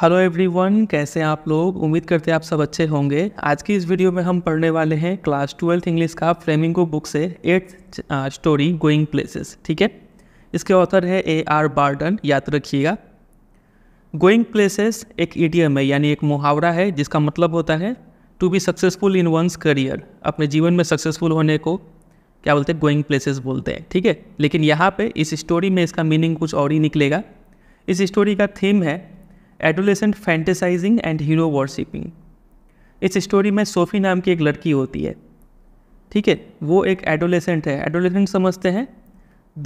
Hello everyone कैसे आप लोग उम्मीद करते हैं आप सब अच्छे होंगे आज की इस वीडियो में हम पढ़ने वाले हैं क्लास ट्वेल्थ इंग्लिश का फ्लेमिंगो बुक से एट्थ स्टोरी गोइंग प्लेसेस ठीक है इसके ऑथर है ए आर बार्डन याद रखिएगा गोइंग प्लेसेस एक ईडियम है यानी एक मुहावरा है जिसका मतलब होता है to be successful in one's career अपने जीवन में सक्सेसफुल होने को क्या बोलते हैं गोइंग प्लेसेस बोलते हैं ठीक है लेकिन यहाँ पे इस स्टोरी में इसका मीनिंग कुछ और ही निकलेगा इस स्टोरी का थीम है adolescent fantasizing and hero worshipping इस स्टोरी में सोफ़ी नाम की एक लड़की होती है ठीक है वो एक एडोलेसेंट है एडोलेसेंट समझते हैं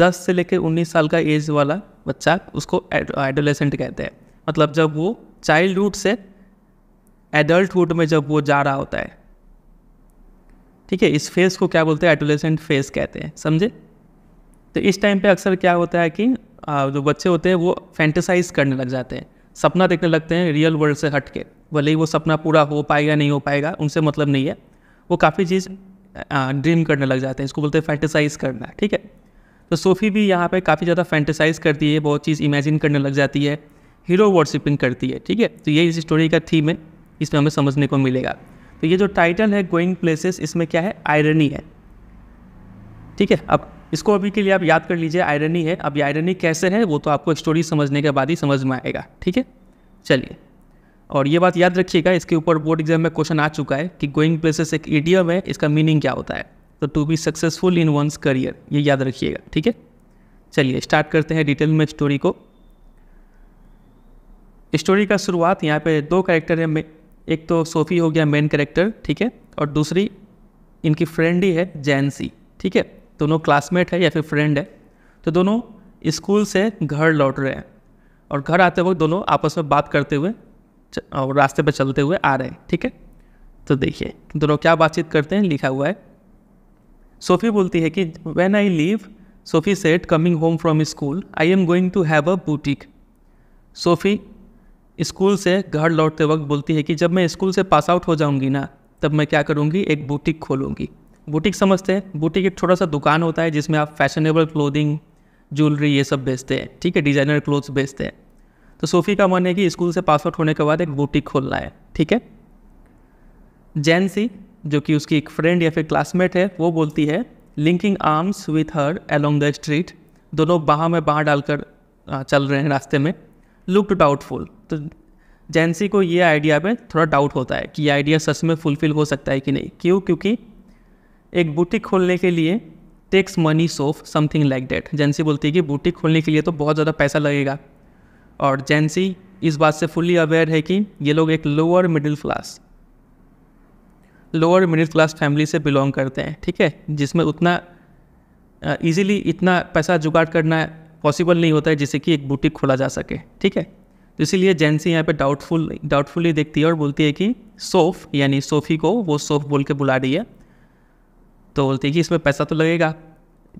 दस से लेकर उन्नीस साल का एज वाला बच्चा उसको एडोलेसेंट कहते हैं मतलब जब वो चाइल्डहुड से एडल्टहुड में जब वो जा रहा होता है ठीक है इस फेज़ को क्या बोलते हैं एडोलेसेंट फेज़ कहते हैं समझे तो इस टाइम पे अक्सर क्या होता है कि जो बच्चे होते हैं वो फैंटेसाइज करने लग जाते हैं सपना देखने लगते हैं रियल वर्ल्ड से हट के भले ही वो सपना पूरा हो पाएगा नहीं हो पाएगा उनसे मतलब नहीं है वो काफ़ी चीज़ ड्रीम करने लग जाते हैं इसको बोलते हैं फैंटिसाइज करना ठीक है तो सोफ़ी भी यहाँ पे काफ़ी ज़्यादा फैंटिसाइज करती है बहुत चीज़ इमेजिन करने लग जाती है हीरो वर्शिपिंग करती है ठीक है तो ये इस स्टोरी का थीम है इसमें हमें समझने को मिलेगा तो ये जो टाइटल है गोइंग प्लेसेस इसमें क्या है आयरनी है ठीक है अब इसको अभी के लिए आप याद कर लीजिए आयरनी है अब आयरनी कैसे है वो तो आपको स्टोरी समझने के बाद ही समझ में आएगा ठीक है चलिए और ये बात याद रखिएगा इसके ऊपर बोर्ड एग्जाम में क्वेश्चन आ चुका है कि गोइंग प्लेसेस एक ईडियम है इसका मीनिंग क्या होता है तो to be successful in one's career ये याद रखिएगा ठीक है चलिए स्टार्ट करते हैं डिटेल में स्टोरी को स्टोरी का शुरुआत यहाँ पे दो कैरेक्टर है एक तो सोफ़ी हो गया मेन कैरेक्टर ठीक है और दूसरी इनकी फ्रेंड ही है जैनसी ठीक है दोनों क्लासमेट है या फिर फ्रेंड है तो दोनों स्कूल से घर लौट रहे हैं और घर आते वक्त दोनों आपस में बात करते हुए और रास्ते पर चलते हुए आ रहे हैं ठीक है तो देखिए दोनों क्या बातचीत करते हैं लिखा हुआ है सोफ़ी बोलती है कि when I leave Sophie said coming home from school I am going to have a boutique Sophie school से घर लौटते वक्त बोलती है कि जब मैं स्कूल से पास आउट हो जाऊंगी ना तब मैं क्या करूंगी एक बुटीक खोलूंगी बुटीक समझते हैं बुटीक एक छोटा सा दुकान होता है जिसमें आप फैशनेबल क्लोदिंग ज्वेलरी ये सब बेचते हैं ठीक है डिज़ाइनर क्लोथ्स बेचते हैं तो सोफ़ी का मन है कि स्कूल से पास आउट होने के बाद एक बुटीक खोलना है ठीक है जैन सी जो कि उसकी एक फ्रेंड या फिर क्लासमेट है वो बोलती है linking arms with her along the street दोनों बाह में बाह डालकर चल रहे हैं रास्ते में लुक टू डाउटफुल तो जैनसी को ये आइडिया में थोड़ा डाउट होता है कि ये आइडिया सच में फुलफ़िल हो सकता है कि नहीं क्यों क्योंकि एक बुटीक खोलने के लिए takes money Soph something like that जेंसी बोलती है कि बुटीक खोलने के लिए तो बहुत ज़्यादा पैसा लगेगा और जेंसी इस बात से फुल्ली अवेयर है कि ये लोग एक lower middle class lower middle class family से बिलोंग करते हैं ठीक है जिसमें उतना ईजिली इतना पैसा जुगाड़ करना पॉसिबल नहीं होता है जिससे कि एक बुटीक खोला जा सके ठीक है तो इसीलिए जेंसी यहाँ पे डाउटफुल डाउटफुली देखती है और बोलती है कि सोफ यानी सोफ़ी को वो सोफ बोल के बुला रही है तो बोलती है कि इसमें पैसा तो लगेगा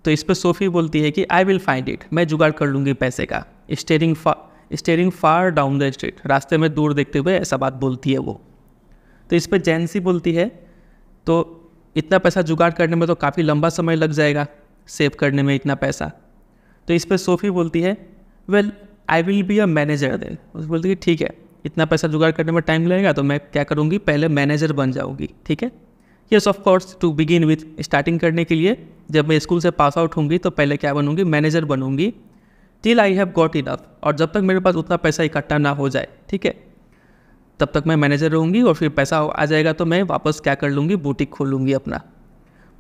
तो इस पर सोफ़ी बोलती है कि आई विल फाइंड इट मैं जुगाड़ कर लूँगी पैसे का स्टेयरिंग फा staring far down the street रास्ते में दूर देखते हुए ऐसा बात बोलती है वो तो इस पर जेंसी बोलती है तो इतना पैसा जुगाड़ करने में तो काफ़ी लंबा समय लग जाएगा सेव करने में इतना पैसा तो इस पर सोफ़ी बोलती है well I will be a manager दे उस बोलती है ठीक है इतना पैसा जुगाड़ करने में टाइम लगेगा तो मैं क्या करूँगी पहले मैनेजर बन जाऊँगी ठीक है yes of course to begin with starting करने के लिए जब मैं स्कूल से पास आउट होंगी तो पहले क्या बनूंगी मैनेजर बनूंगी till I have got enough और जब तक मेरे पास उतना पैसा इकट्ठा ना हो जाए ठीक है तब तक मैं मैनेजर रहूँगी और फिर पैसा आ जाएगा तो मैं वापस क्या कर लूँगी बुटीक खोलूँगी अपना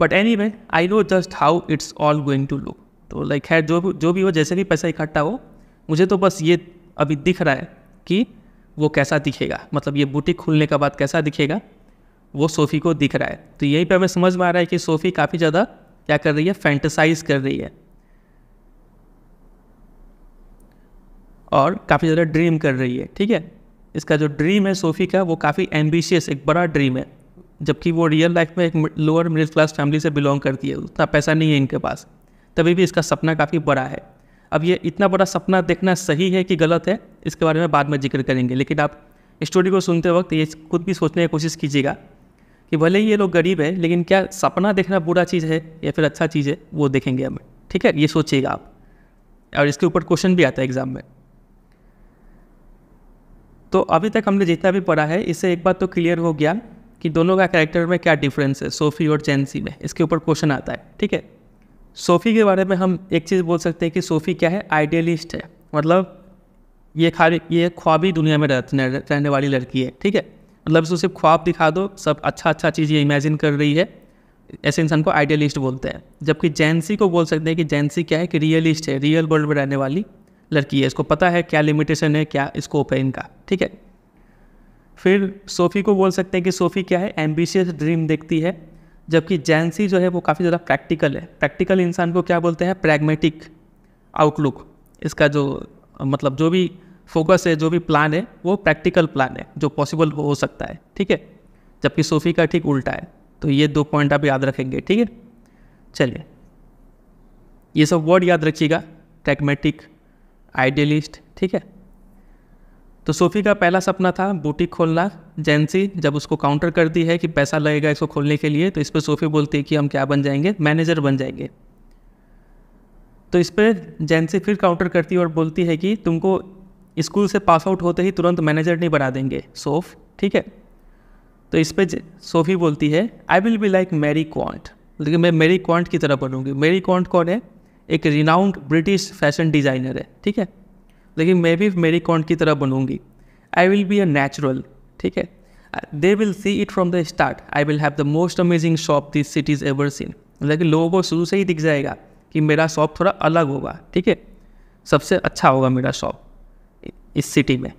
but anyway I know just how it's all going to look तो लाइक है जो जो भी हो जैसे भी पैसा इकट्ठा हो मुझे तो बस ये अभी दिख रहा है कि वो कैसा दिखेगा मतलब ये बुटीक खुलने का बाद कैसा दिखेगा वो सोफ़ी को दिख रहा है तो यहीं पे हमें समझ में आ रहा है कि सोफ़ी काफ़ी ज़्यादा क्या कर रही है फैंटसाइज कर रही है और काफ़ी ज़्यादा ड्रीम कर रही है ठीक है इसका जो ड्रीम है सोफ़ी का वो काफ़ी एम्बिशियस एक बड़ा ड्रीम है जबकि वो रियल लाइफ में एक लोअर मिडिल क्लास फैमिली से बिलोंग करती है उतना पैसा नहीं है इनके पास तभी भी इसका सपना काफ़ी बड़ा है अब ये इतना बड़ा सपना देखना सही है कि गलत है इसके बारे में बाद में जिक्र करेंगे लेकिन आप स्टोरी को सुनते वक्त ये खुद भी सोचने की कोशिश कीजिएगा कि भले ही ये लोग गरीब है लेकिन क्या सपना देखना बुरा चीज़ है या फिर अच्छा चीज़ है वो देखेंगे हमें ठीक है ये सोचिएगा आप और इसके ऊपर क्वेश्चन भी आता है एग्ज़ाम में तो अभी तक हमने जितना भी पढ़ा है इससे एक बात तो क्लियर हो गया कि दोनों का कैरेक्टर में क्या डिफरेंस है सोफ़ी और चैनसी में इसके ऊपर क्वेश्चन आता है ठीक है सोफ़ी के बारे में हम एक चीज़ बोल सकते हैं कि सोफ़ी क्या है आइडियलिस्ट है मतलब ये खाली ये ख्वाबी दुनिया में रहने वाली लड़की है ठीक है मतलब उसे ख्वाब दिखा दो सब अच्छा अच्छा चीज़ ये इमेजिन कर रही है ऐसे इंसान को आइडियलिस्ट बोलते हैं जबकि जेंसी को बोल सकते हैं कि जेंसी क्या है कि रियलिस्ट है रियल वर्ल्ड में रहने वाली लड़की है इसको पता है क्या लिमिटेशन है क्या स्कोप है इनका ठीक है फिर सोफ़ी को बोल सकते हैं कि सोफ़ी क्या है एम्बिशियस ड्रीम देखती है जबकि जेंसी जो है वो काफ़ी ज़्यादा प्रैक्टिकल है प्रैक्टिकल इंसान को क्या बोलते हैं प्रैग्मेटिक आउटलुक इसका जो मतलब जो भी फोकस है जो भी प्लान है वो प्रैक्टिकल प्लान है जो पॉसिबल हो सकता है ठीक है जबकि सोफी का ठीक उल्टा है तो ये दो पॉइंट आप याद रखेंगे ठीक है चलिए ये सब वर्ड याद रखिएगा टैगमेटिक आइडियलिस्ट ठीक है तो सोफी का पहला सपना था बुटीक खोलना जेंसी जब उसको काउंटर करती है कि पैसा लगेगा इसको खोलने के लिए तो इस पर सोफी बोलती है कि हम क्या बन जाएंगे मैनेजर बन जाएंगे तो इस पर जेंसी फिर काउंटर करती है और बोलती है कि तुमको स्कूल से पास आउट होते ही तुरंत मैनेजर नहीं बना देंगे सोफ ठीक है तो इस पर सोफी बोलती है I will be like Mary Quant लेकिन मैं मेरी क्वांट की तरह बनूंगी मेरी क्वांट कौन है एक रिनाउंड ब्रिटिश फैशन डिज़ाइनर है ठीक है लेकिन मैं भी मेरी क्वांट की तरह बनूंगी I will be a natural ठीक है they will see it from the start I will have the most amazing shop this city's ever seen लेकिन लोगों को शुरू से ही दिख जाएगा कि मेरा शॉप थोड़ा अलग होगा ठीक है सबसे अच्छा होगा मेरा शॉप इस सिटी में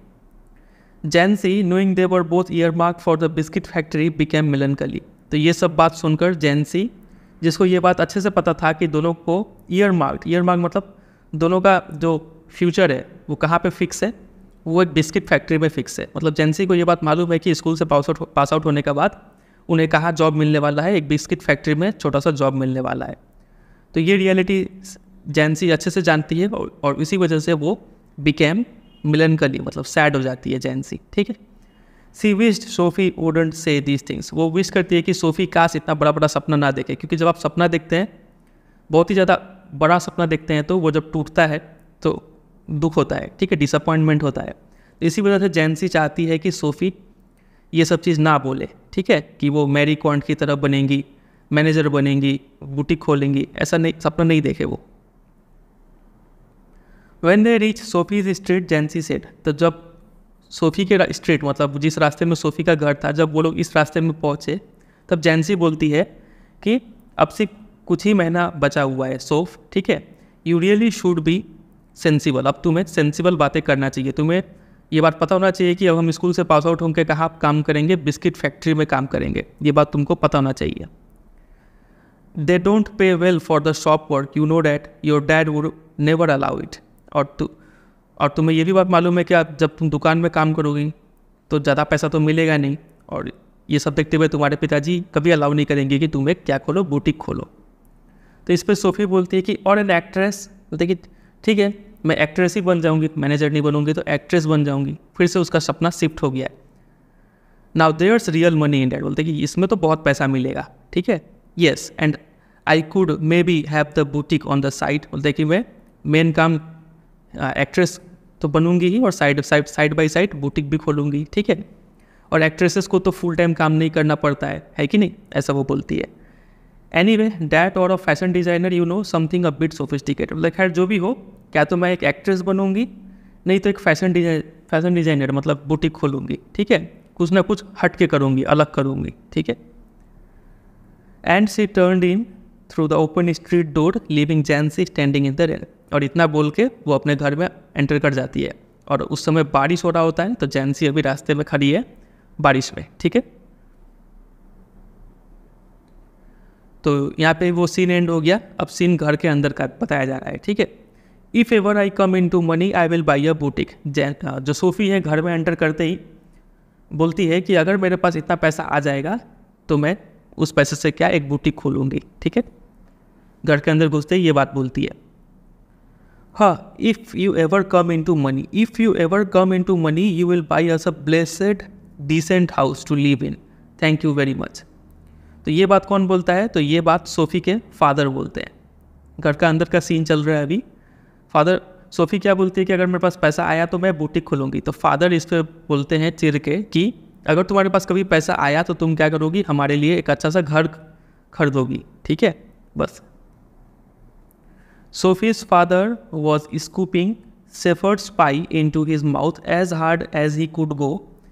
Jansie knowing they were both earmark for the biscuit factory became मिलन कली तो ये सब बात सुनकर जैनसी जिसको ये बात अच्छे से पता था कि दोनों को ईयर मार्क ईयर मार्क मतलब दोनों का जो फ्यूचर है वो कहाँ पे फिक्स है वो एक बिस्किट फैक्ट्री में फिक्स है मतलब जैनसी को ये बात मालूम है कि स्कूल से पास आउट पास आउट होने के बाद उन्हें कहाँ जॉब मिलने वाला है एक बिस्किट फैक्ट्री में छोटा सा जॉब मिलने वाला है तो ये रियलिटी जैनसी अच्छे से जानती है और, और इसी वजह से वो बिकेम मिलनकली मतलब सैड हो जाती है जैनसी ठीक है सी विस्ट सोफी वोडेंट से दीज थिंग्स वो विश करती है कि सोफी काश इतना बड़ा बड़ा सपना ना देखे क्योंकि जब आप सपना देखते हैं बहुत ही ज़्यादा बड़ा सपना देखते हैं तो वो जब टूटता है तो दुख होता है ठीक है डिसअपॉइंटमेंट होता है इसी वजह से जैनसी चाहती है कि सोफ़ी ये सब चीज़ ना बोले ठीक है कि वो मैरी कॉन्ट की तरफ बनेंगी मैनेजर बनेंगी बुटीक खोलेंगी ऐसा नहीं सपना नहीं देखे वो when they reach Sophie's street Jansie said तो जब सोफी के स्ट्रीट मतलब जिस रास्ते में सोफी का घर था जब वो लोग इस रास्ते में पहुँचे तब जेंसी बोलती है कि अब से कुछ ही महीना बचा हुआ है सोफ ठीक है you really should be sensible अब तुम्हें सेंसिबल बातें करना चाहिए तुम्हें ये बात पता होना चाहिए कि अब हम स्कूल से पास आउट होंगे कहाँ काम करेंगे बिस्किट फैक्ट्री में काम करेंगे ये बात तुमको पता होना चाहिए they don't pay well for the shop work you know that your dad would never allow it और तो और तुम्हें यह भी बात मालूम है कि आप जब तुम दुकान में काम करोगी तो ज़्यादा पैसा तो मिलेगा नहीं और ये सब देखते हुए तुम्हारे पिताजी कभी अलाउ नहीं करेंगे कि तुम्हें क्या खोलो बुटीक खोलो तो इस पर सोफी बोलती है कि और एन एक्ट्रेस बोलते कि ठीक है मैं एक्ट्रेस ही बन जाऊँगी मैनेजर नहीं बनूँगी तो एक्ट्रेस बन जाऊँगी फिर से उसका सपना शिफ्ट हो गया है now there's real money in that बोलते कि इसमें तो बहुत पैसा मिलेगा ठीक है yes and I could maybe have the boutique on the side बोलते कि मैं मेन काम एक्ट्रेस तो बनूंगी ही और side side side by side boutique भी खोलूंगी ठीक है और एक्ट्रेसेस को तो फुल टाइम काम नहीं करना पड़ता है है कि नहीं ऐसा वो बोलती है एनी वे डैट और a fashion designer you know something a bit sophisticated मतलब खैर जो भी हो क्या तो मैं एक एक्ट्रेस बनूंगी नहीं तो एक फैशन डिजाइन फैशन डिज़ाइनर मतलब बुटीक खोलूंगी ठीक है कुछ ना कुछ हट के करूँगी अलग करूंगी ठीक है and she turn in through the open street door leaving Jansie standing in the rain और इतना बोल के वो अपने घर में एंटर कर जाती है और उस समय बारिश हो रहा होता है तो जैनसी अभी रास्ते में खड़ी है बारिश में ठीक है तो यहाँ पे वो सीन एंड हो गया अब सीन घर के अंदर का बताया जा रहा है ठीक है if ever I come into money I will buy a boutique जैन जो सोफ़ी है घर में एंटर करते ही बोलती है कि अगर मेरे पास इतना पैसा आ जाएगा तो मैं उस पैसे से क्या एक बुटीक खोलूँगी ठीक है घर के अंदर घुसते ही ये बात बोलती है हाँ if you ever come into money if you ever come into money you will buy us a blessed decent house to live in thank you very much तो ये बात कौन बोलता है तो ये बात सोफ़ी के फादर बोलते हैं घर का अंदर का सीन चल रहा है अभी फादर सोफ़ी क्या बोलती है कि अगर मेरे पास पैसा आया तो मैं बुटीक खोलूँगी तो फादर इस पर बोलते हैं चिर के कि अगर तुम्हारे पास कभी पैसा आया तो तुम क्या करोगी हमारे लिए एक अच्छा सा घर खरीदोगी ठीक है बस Sophie's father was scooping shepherd's pie into his mouth as hard as he could go,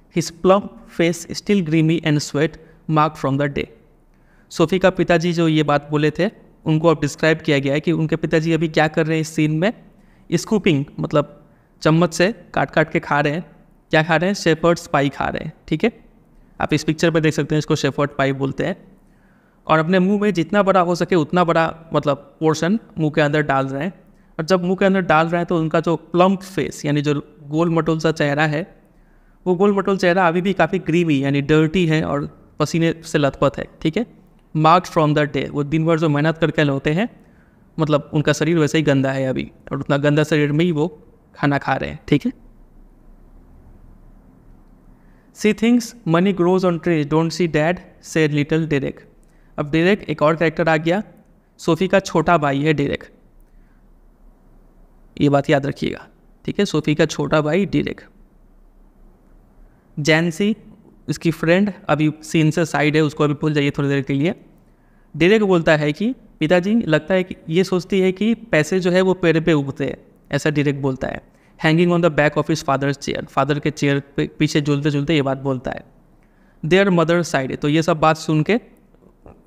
his plump face still grimy and sweat marked from the day. Sophie का पिताजी जो ये बात बोले थे उनको अब डिस्क्राइब किया गया है कि उनके पिताजी अभी क्या कर रहे हैं इस सीन में स्कूपिंग मतलब चम्मच से काट काट के खा रहे हैं क्या खा रहे हैं शेफर्ड्स पाई खा रहे हैं ठीक है आप इस पिक्चर पर देख सकते हैं इसको शेफर्ड पाई बोलते हैं और अपने मुंह में जितना बड़ा हो सके उतना बड़ा मतलब पोर्शन मुंह के अंदर डाल रहे हैं और जब मुंह के अंदर डाल रहे हैं तो उनका जो प्लम्प फेस यानी जो गोल मटोल सा चेहरा है वो गोल मटोल चेहरा अभी भी काफ़ी क्रीमी यानी डर्टी है और पसीने से लथपथ है ठीक है मार्क्स फ्रॉम द डे वो दिन भर जो मेहनत करके लौते हैं मतलब उनका शरीर वैसे ही गंदा है अभी और उतना गंदा शरीर में ही वो खाना खा रहे हैं ठीक है she thinks money grows on trees don't she dad said little Derek अब डेरेक एक और कैरेक्टर आ गया सोफ़ी का छोटा भाई है डेरेक ये बात याद रखिएगा ठीक है सोफ़ी का छोटा भाई डेरेक जैनसी इसकी फ्रेंड अभी सीन से साइड है उसको अभी भूल जाइए थोड़ी देर के लिए डेरेक बोलता है कि पिताजी लगता है कि ये सोचती है कि पैसे जो है वो पेड़ पे उगते हैं ऐसा डेरेक बोलता है hanging on the back of his father's chair father के चेयर पे पीछे झुलते झुलते ये बात बोलता है देयर मदर साइड तो ये सब बात सुन के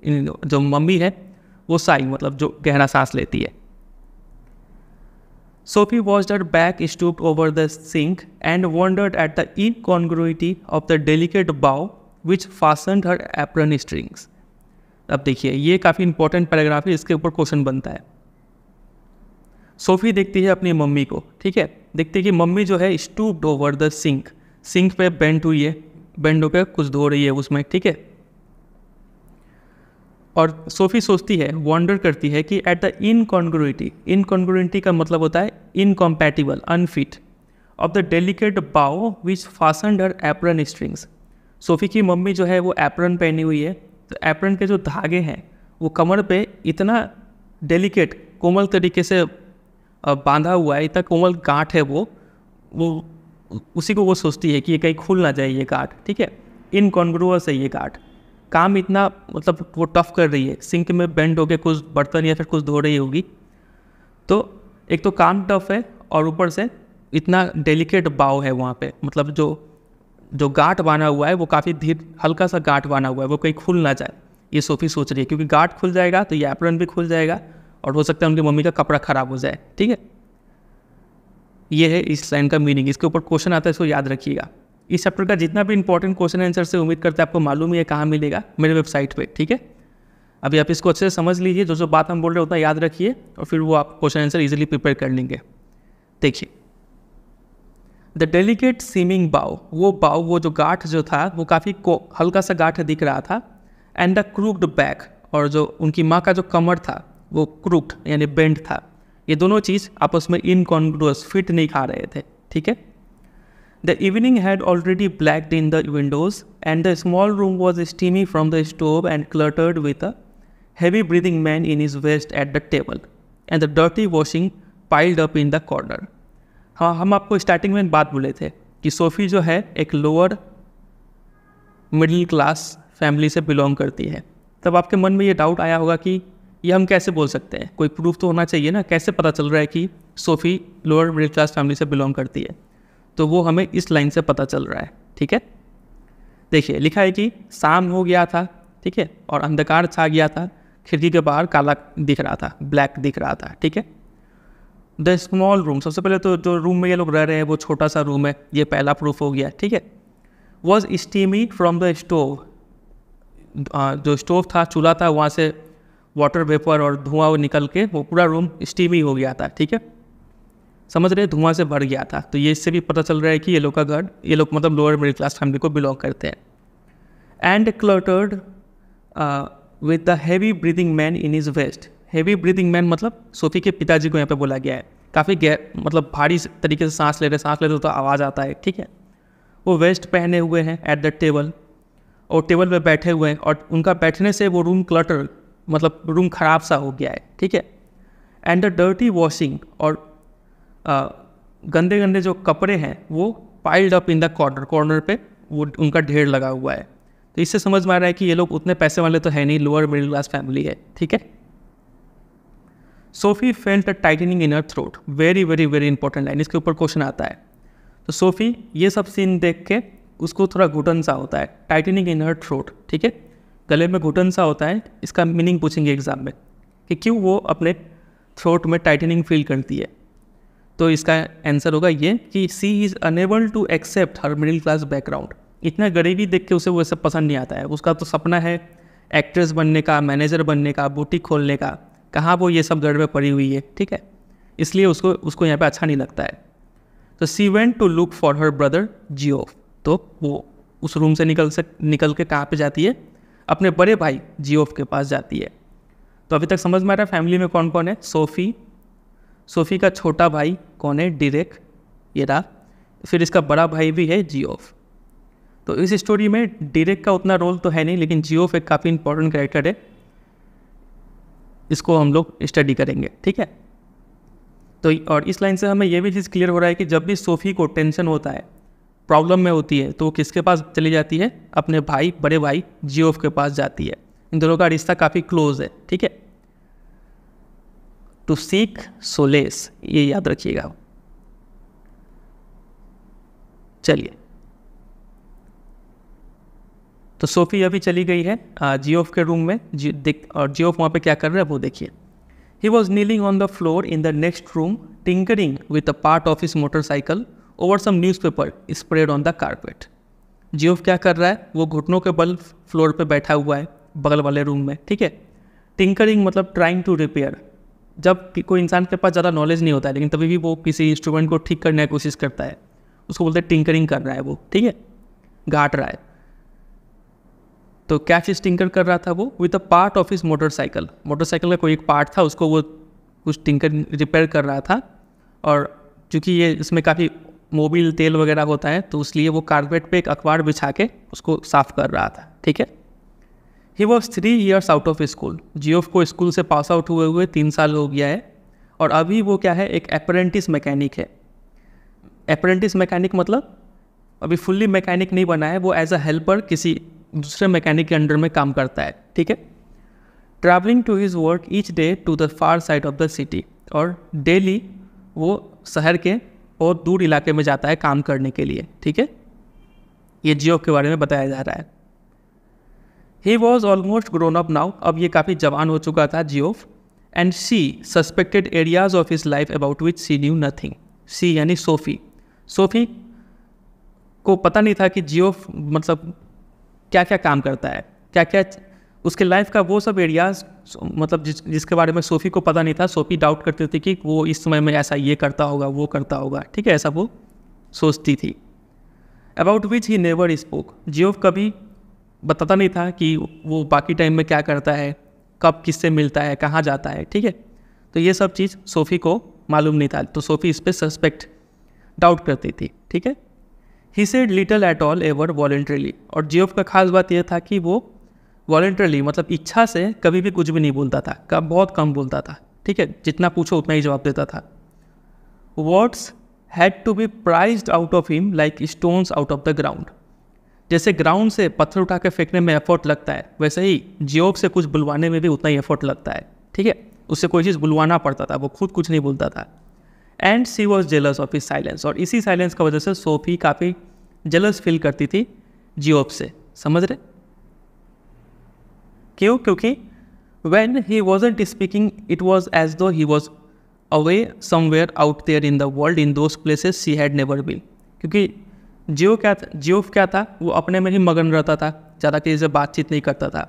जो मम्मी है वो साई मतलब जो गहरा सांस लेती है was watched back stoop over the sink and wondered at the in incongruity of the delicate bow which fasten her apron strings अब देखिए ये काफ़ी इंपॉर्टेंट पैराग्राफ है इसके ऊपर क्वेश्चन बनता है सोफी देखती है अपनी मम्मी को ठीक है देखती है कि मम्मी जो है stooped over the sink sink पे बेंड हुई है बेंड होकर कुछ धो रही है उसमें ठीक है और सोफी सोचती है वॉन्डर करती है कि एट द इनकॉन्ग्रुइटी इनकॉन्ग्रुइटी का मतलब होता है incompatible unfit of the delicate bow which fastened her apron strings Sophie की मम्मी जो है वो एप्रन पहनी हुई है तो एप्रन के जो धागे हैं वो कमर पे इतना डेलिकेट कोमल तरीके से बांधा हुआ है इतना कोमल गांठ है वो वो उसी को वो सोचती है कि ये कहीं खुल ना जाए ये गांठ ठीक है इनकॉन्ग्रुअस है ये गांठ काम इतना मतलब वो टफ कर रही है सिंक में बेंड होकर कुछ बर्तन या फिर कुछ धो रही होगी तो एक तो काम टफ है और ऊपर से इतना डेलिकेट बाव है वहाँ पे मतलब जो जो गाट बाना हुआ है वो काफ़ी धीर हल्का सा गांठ बाना हुआ है वो कहीं खुल ना जाए ये सोफी सोच रही है क्योंकि गांठ खुल जाएगा तो ये एप्रन भी खुल जाएगा और हो सकता है उनकी मम्मी का कपड़ा ख़राब हो जाए ठीक है ये है इस लाइन का मीनिंग इसके ऊपर क्वेश्चन आता है इसको याद रखिएगा इस चैप्टर का जितना भी इंपॉर्टेंट क्वेश्चन आंसर से उम्मीद करते हैं आपको मालूम ही है कहाँ मिलेगा मेरे वेबसाइट पे ठीक है अभी आप इसको अच्छे से समझ लीजिए जो जो बात हम बोल रहे हैं उतना याद रखिए और फिर वो आप क्वेश्चन आंसर इजिली प्रिपेयर कर लेंगे देखिए द डेलीकेट सीमिंग बाव वो बाव वो जो गाठ जो था वो काफ़ी हल्का सा गाठ दिख रहा था एंड द क्रूक्ड बैक और जो उनकी माँ का जो कमर था वो क्रूक्ड यानी बेंड था ये दोनों चीज़ आपस में इनकॉन्ग्रुअस फिट नहीं खा रहे थे ठीक है The evening had already blacked in the windows, and the small room was steamy from the stove and cluttered with a heavy breathing man in his vest at the table, and the dirty washing piled up in the corner. हाँ हम आपको starting में बात बोले थे कि SoFi जो है एक लोअर मिडिल क्लास फैमिली से बिलोंग करती है तब आपके मन में ये डाउट आया होगा कि ये हम कैसे बोल सकते हैं कोई प्रूफ तो होना चाहिए ना कैसे पता चल रहा है कि Sophie lower middle class family से बिलोंग करती है तो वो हमें इस लाइन से पता चल रहा है ठीक है देखिए लिखा है कि शाम हो गया था ठीक है और अंधकार छा गया था खिड़की के बाहर काला दिख रहा था ब्लैक दिख रहा था ठीक है द स्मॉल रूम सबसे पहले तो जो रूम में ये लोग रह रहे हैं वो छोटा सा रूम है ये पहला प्रूफ हो गया ठीक है was steamy from the stove जो स्टोव था चूल्हा था वहाँ से वाटर वेपर और धुआं निकल के वो पूरा रूम स्टीमी हो गया था ठीक है समझ रहे धुआं से भर गया था तो ये इससे भी पता चल रहा है कि ये लोग का घर ये लोग मतलब लोअर मिडिल क्लास फैमिली को बिलोंग करते हैं and cluttered with the heavy breathing man in his vest heavy breathing man मतलब सोफी के पिताजी को यहाँ पे बोला गया है काफ़ी गैर मतलब भारी तरीके से सांस ले रहे सांस ले रहे तो आवाज़ आता है ठीक है वो वेस्ट पहने हुए हैं एट द टेबल और टेबल पर बैठे हुए हैं और उनका बैठने से वो रूम क्लटर मतलब रूम खराब सा हो गया है ठीक है एंड द डर्टी वॉशिंग और गंदे गंदे जो कपड़े हैं वो piled up in the corner corner पे वो उनका ढेर लगा हुआ है तो इससे समझ में आ रहा है कि ये लोग उतने पैसे वाले तो है नहीं लोअर मिडिल क्लास फैमिली है ठीक है Sophie felt a tightening in her throat very very very important line इसके ऊपर क्वेश्चन आता है तो सोफी ये सब सीन देख के उसको थोड़ा घुटन सा होता है टाइटनिंग इन हर थ्रोट ठीक है गले में घुटन सा होता है इसका मीनिंग पूछेंगे एग्जाम में कि क्यों वो अपने थ्रोट में टाइटनिंग फील करती है तो इसका आंसर होगा ये कि she is unable to accept her middle class background इतना गरीबी देख के उसे वो सब पसंद नहीं आता है उसका तो सपना है एक्ट्रेस बनने का मैनेजर बनने का बुटीक खोलने का कहाँ वो ये सब गढ़ में पड़ी हुई है ठीक है इसलिए उसको उसको यहाँ पे अच्छा नहीं लगता है तो she went to look for her brother Geoff तो वो उस रूम से निकल से निकल के कहाँ पे जाती है अपने बड़े भाई जियोफ के पास जाती है तो अभी तक समझ में आ रहा है फैमिली में कौन कौन है सोफ़ी सोफ़ी का छोटा भाई कौन है डिरेक ये रहा फिर इसका बड़ा भाई भी है जियोफ तो इस स्टोरी में डिरेक का उतना रोल तो है नहीं लेकिन जियोफ एक काफ़ी इंपॉर्टेंट कैरेक्टर है इसको हम लोग स्टडी करेंगे ठीक है तो और इस लाइन से हमें यह भी चीज़ क्लियर हो रहा है कि जब भी सोफ़ी को टेंशन होता है प्रॉब्लम में होती है तो वो किसके पास चली जाती है अपने भाई बड़े भाई जियोफ के पास जाती है इन दोनों का रिश्ता काफ़ी क्लोज है ठीक है टू सीक सोलेस ये याद रखिएगा चलिए तो सोफ़ी अभी चली गई है जियोफ के रूम में जी और जियोफ वहाँ पे क्या कर रहा है वो देखिए he was kneeling on the floor in the next room tinkering with a part of his motorcycle over some newspaper spread on the carpet Geoff क्या कर रहा है वो घुटनों के बल फ्लोर पे बैठा हुआ है बगल वाले रूम में ठीक है टिंकरिंग मतलब ट्राइंग टू रिपेयर जब कोई इंसान के पास ज़्यादा नॉलेज नहीं होता है लेकिन तभी भी वो किसी इंस्ट्रूमेंट को ठीक करने की कोशिश करता है उसको बोलते हैं टिंकरिंग कर रहा है वो ठीक है घाट रहा है तो क्या चीज़ टिंकर कर रहा था वो with a part of his motorcycle motorcycle का कोई एक पार्ट था उसको वो कुछ टिंकर रिपेयर कर रहा था और चूँकि ये इसमें काफ़ी मोबिल तेल वगैरह होता है तो इसलिए वो कारपेट पे एक अखबार बिछा के उसको साफ़ कर रहा था ठीक है he was three years out of school Geoff को स्कूल से पास आउट हुए हुए तीन साल हो गया है और अभी वो क्या है एक अप्रेंटिस मैकेनिक है अप्रेंटिस मैकेनिक मतलब अभी फुल्ली मैकेनिक नहीं बना है वो एज अ हेल्पर किसी दूसरे मैकेनिक के अंडर में काम करता है ठीक है travelling to his work each day to the far side of the city और डेली वो शहर के बहुत दूर इलाके में जाता है काम करने के लिए ठीक है ये जियो के बारे में बताया जा रहा है he was almost grown up now अब ये काफ़ी जवान हो चुका था Geoff and she suspected areas of his life about which she knew nothing she यानी सोफ़ी सोफ़ी को पता नहीं था कि जियोफ मतलब क्या क्या काम करता है क्या क्या उसके लाइफ का वो सब एरियाज मतलब जिस जिसके बारे में सोफ़ी को पता नहीं था सोफ़ी डाउट करती थी कि वो इस समय में ऐसा ये करता होगा वो करता होगा ठीक है ऐसा वो सोचती थी about which he never spoke Geoff कभी बताता नहीं था कि वो बाकी टाइम में क्या करता है कब किससे मिलता है कहाँ जाता है ठीक है तो ये सब चीज़ सोफ़ी को मालूम नहीं था तो सोफ़ी इस पर सस्पेक्ट डाउट करती थी ठीक है he said little at all ever voluntarily और जियोफ का खास बात यह था कि वो वॉल्ट्रली मतलब इच्छा से कभी भी कुछ भी नहीं बोलता था कब बहुत कम बोलता था ठीक है जितना पूछो उतना ही जवाब देता था words had to be prised out of him like stones out of the ground जैसे ग्राउंड से पत्थर उठा के फेंकने में एफर्ट लगता है वैसे ही जियोग से कुछ बुलवाने में भी उतना ही एफर्ट लगता है ठीक है उससे कोई चीज़ बुलवाना पड़ता था वो खुद कुछ नहीं बोलता था and she was jealous of his silence और इसी साइलेंस की वजह से सोफी काफ़ी जेलस फील करती थी जियोब से समझ रहे क्यों क्योंकि when he wasn't speaking it was as though he was away somewhere out there in the world in those places she had never been क्योंकि जियो क्या था जियोफ क्या था वो अपने में ही मगन रहता था ज़्यादा किसी से बातचीत नहीं करता था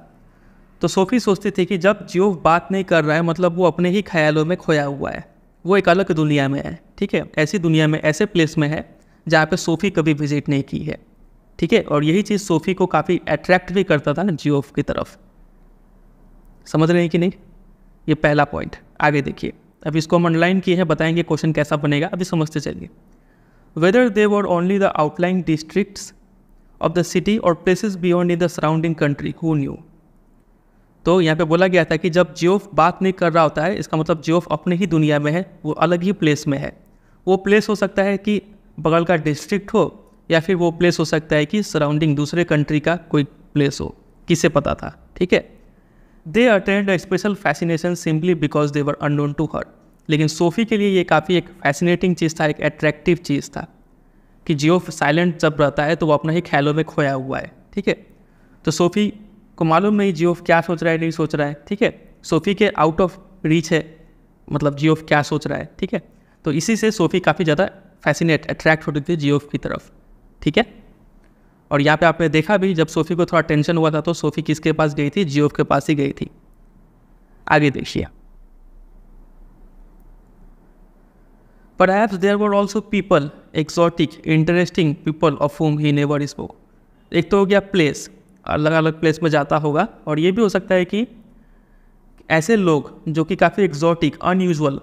तो सोफ़ी सोचती थी कि जब जियोफ बात नहीं कर रहा है मतलब वो अपने ही ख्यालों में खोया हुआ है वो एक अलग दुनिया में है ठीक है ऐसी दुनिया में ऐसे प्लेस में है जहाँ पे सोफ़ी कभी विजिट नहीं की है ठीक है और यही चीज़ सोफ़ी को काफ़ी अट्रैक्ट भी करता था ना जियोफ की तरफ समझ रहे हैं कि नहीं ये पहला पॉइंट आगे देखिए अब इसको हम ऑनलाइन किए हैं बताएंगे क्वेश्चन कैसा बनेगा अभी समझते चलिए whether they were only the outlying districts of the city or places beyond in the surrounding country, who knew? तो यहाँ पे बोला गया था कि जब जियोफ बात नहीं कर रहा होता है इसका मतलब जियोफ अपने ही दुनिया में है वो अलग ही प्लेस में है वो प्लेस हो सकता है कि बगल का डिस्ट्रिक्ट हो या फिर वो प्लेस हो सकता है कि सराउंडिंग दूसरे कंट्री का कोई प्लेस हो किसे पता था ठीक है they attained a special fascination simply because they were unknown to her लेकिन सोफ़ी के लिए ये काफ़ी एक फैसिनेटिंग चीज़ था एक अट्रैक्टिव चीज़ था कि जियो साइलेंट जब रहता है तो वो अपना ही ख्यालों में खोया हुआ है ठीक है तो सोफ़ी को मालूम नहीं जियो क्या सोच रहा है नहीं सोच रहा है ठीक है सोफ़ी के आउट ऑफ रीच है मतलब जियो क्या सोच रहा है ठीक है तो इसी से सोफ़ी काफ़ी ज़्यादा फैसिनेट अट्रैक्ट होती थी जियो की तरफ ठीक है और यहाँ पे आपने देखा भी जब सोफ़ी को थोड़ा टेंशन हुआ था तो सोफ़ी किसके पास गई थी जियो के पास ही गई थी आगे देखिए Perhaps there were also people, exotic, interesting people of whom he never spoke. एक तो हो गया प्लेस अलग अलग प्लेस में जाता होगा और ये भी हो सकता है कि ऐसे लोग जो कि काफ़ी एक्जॉटिक अनयूजल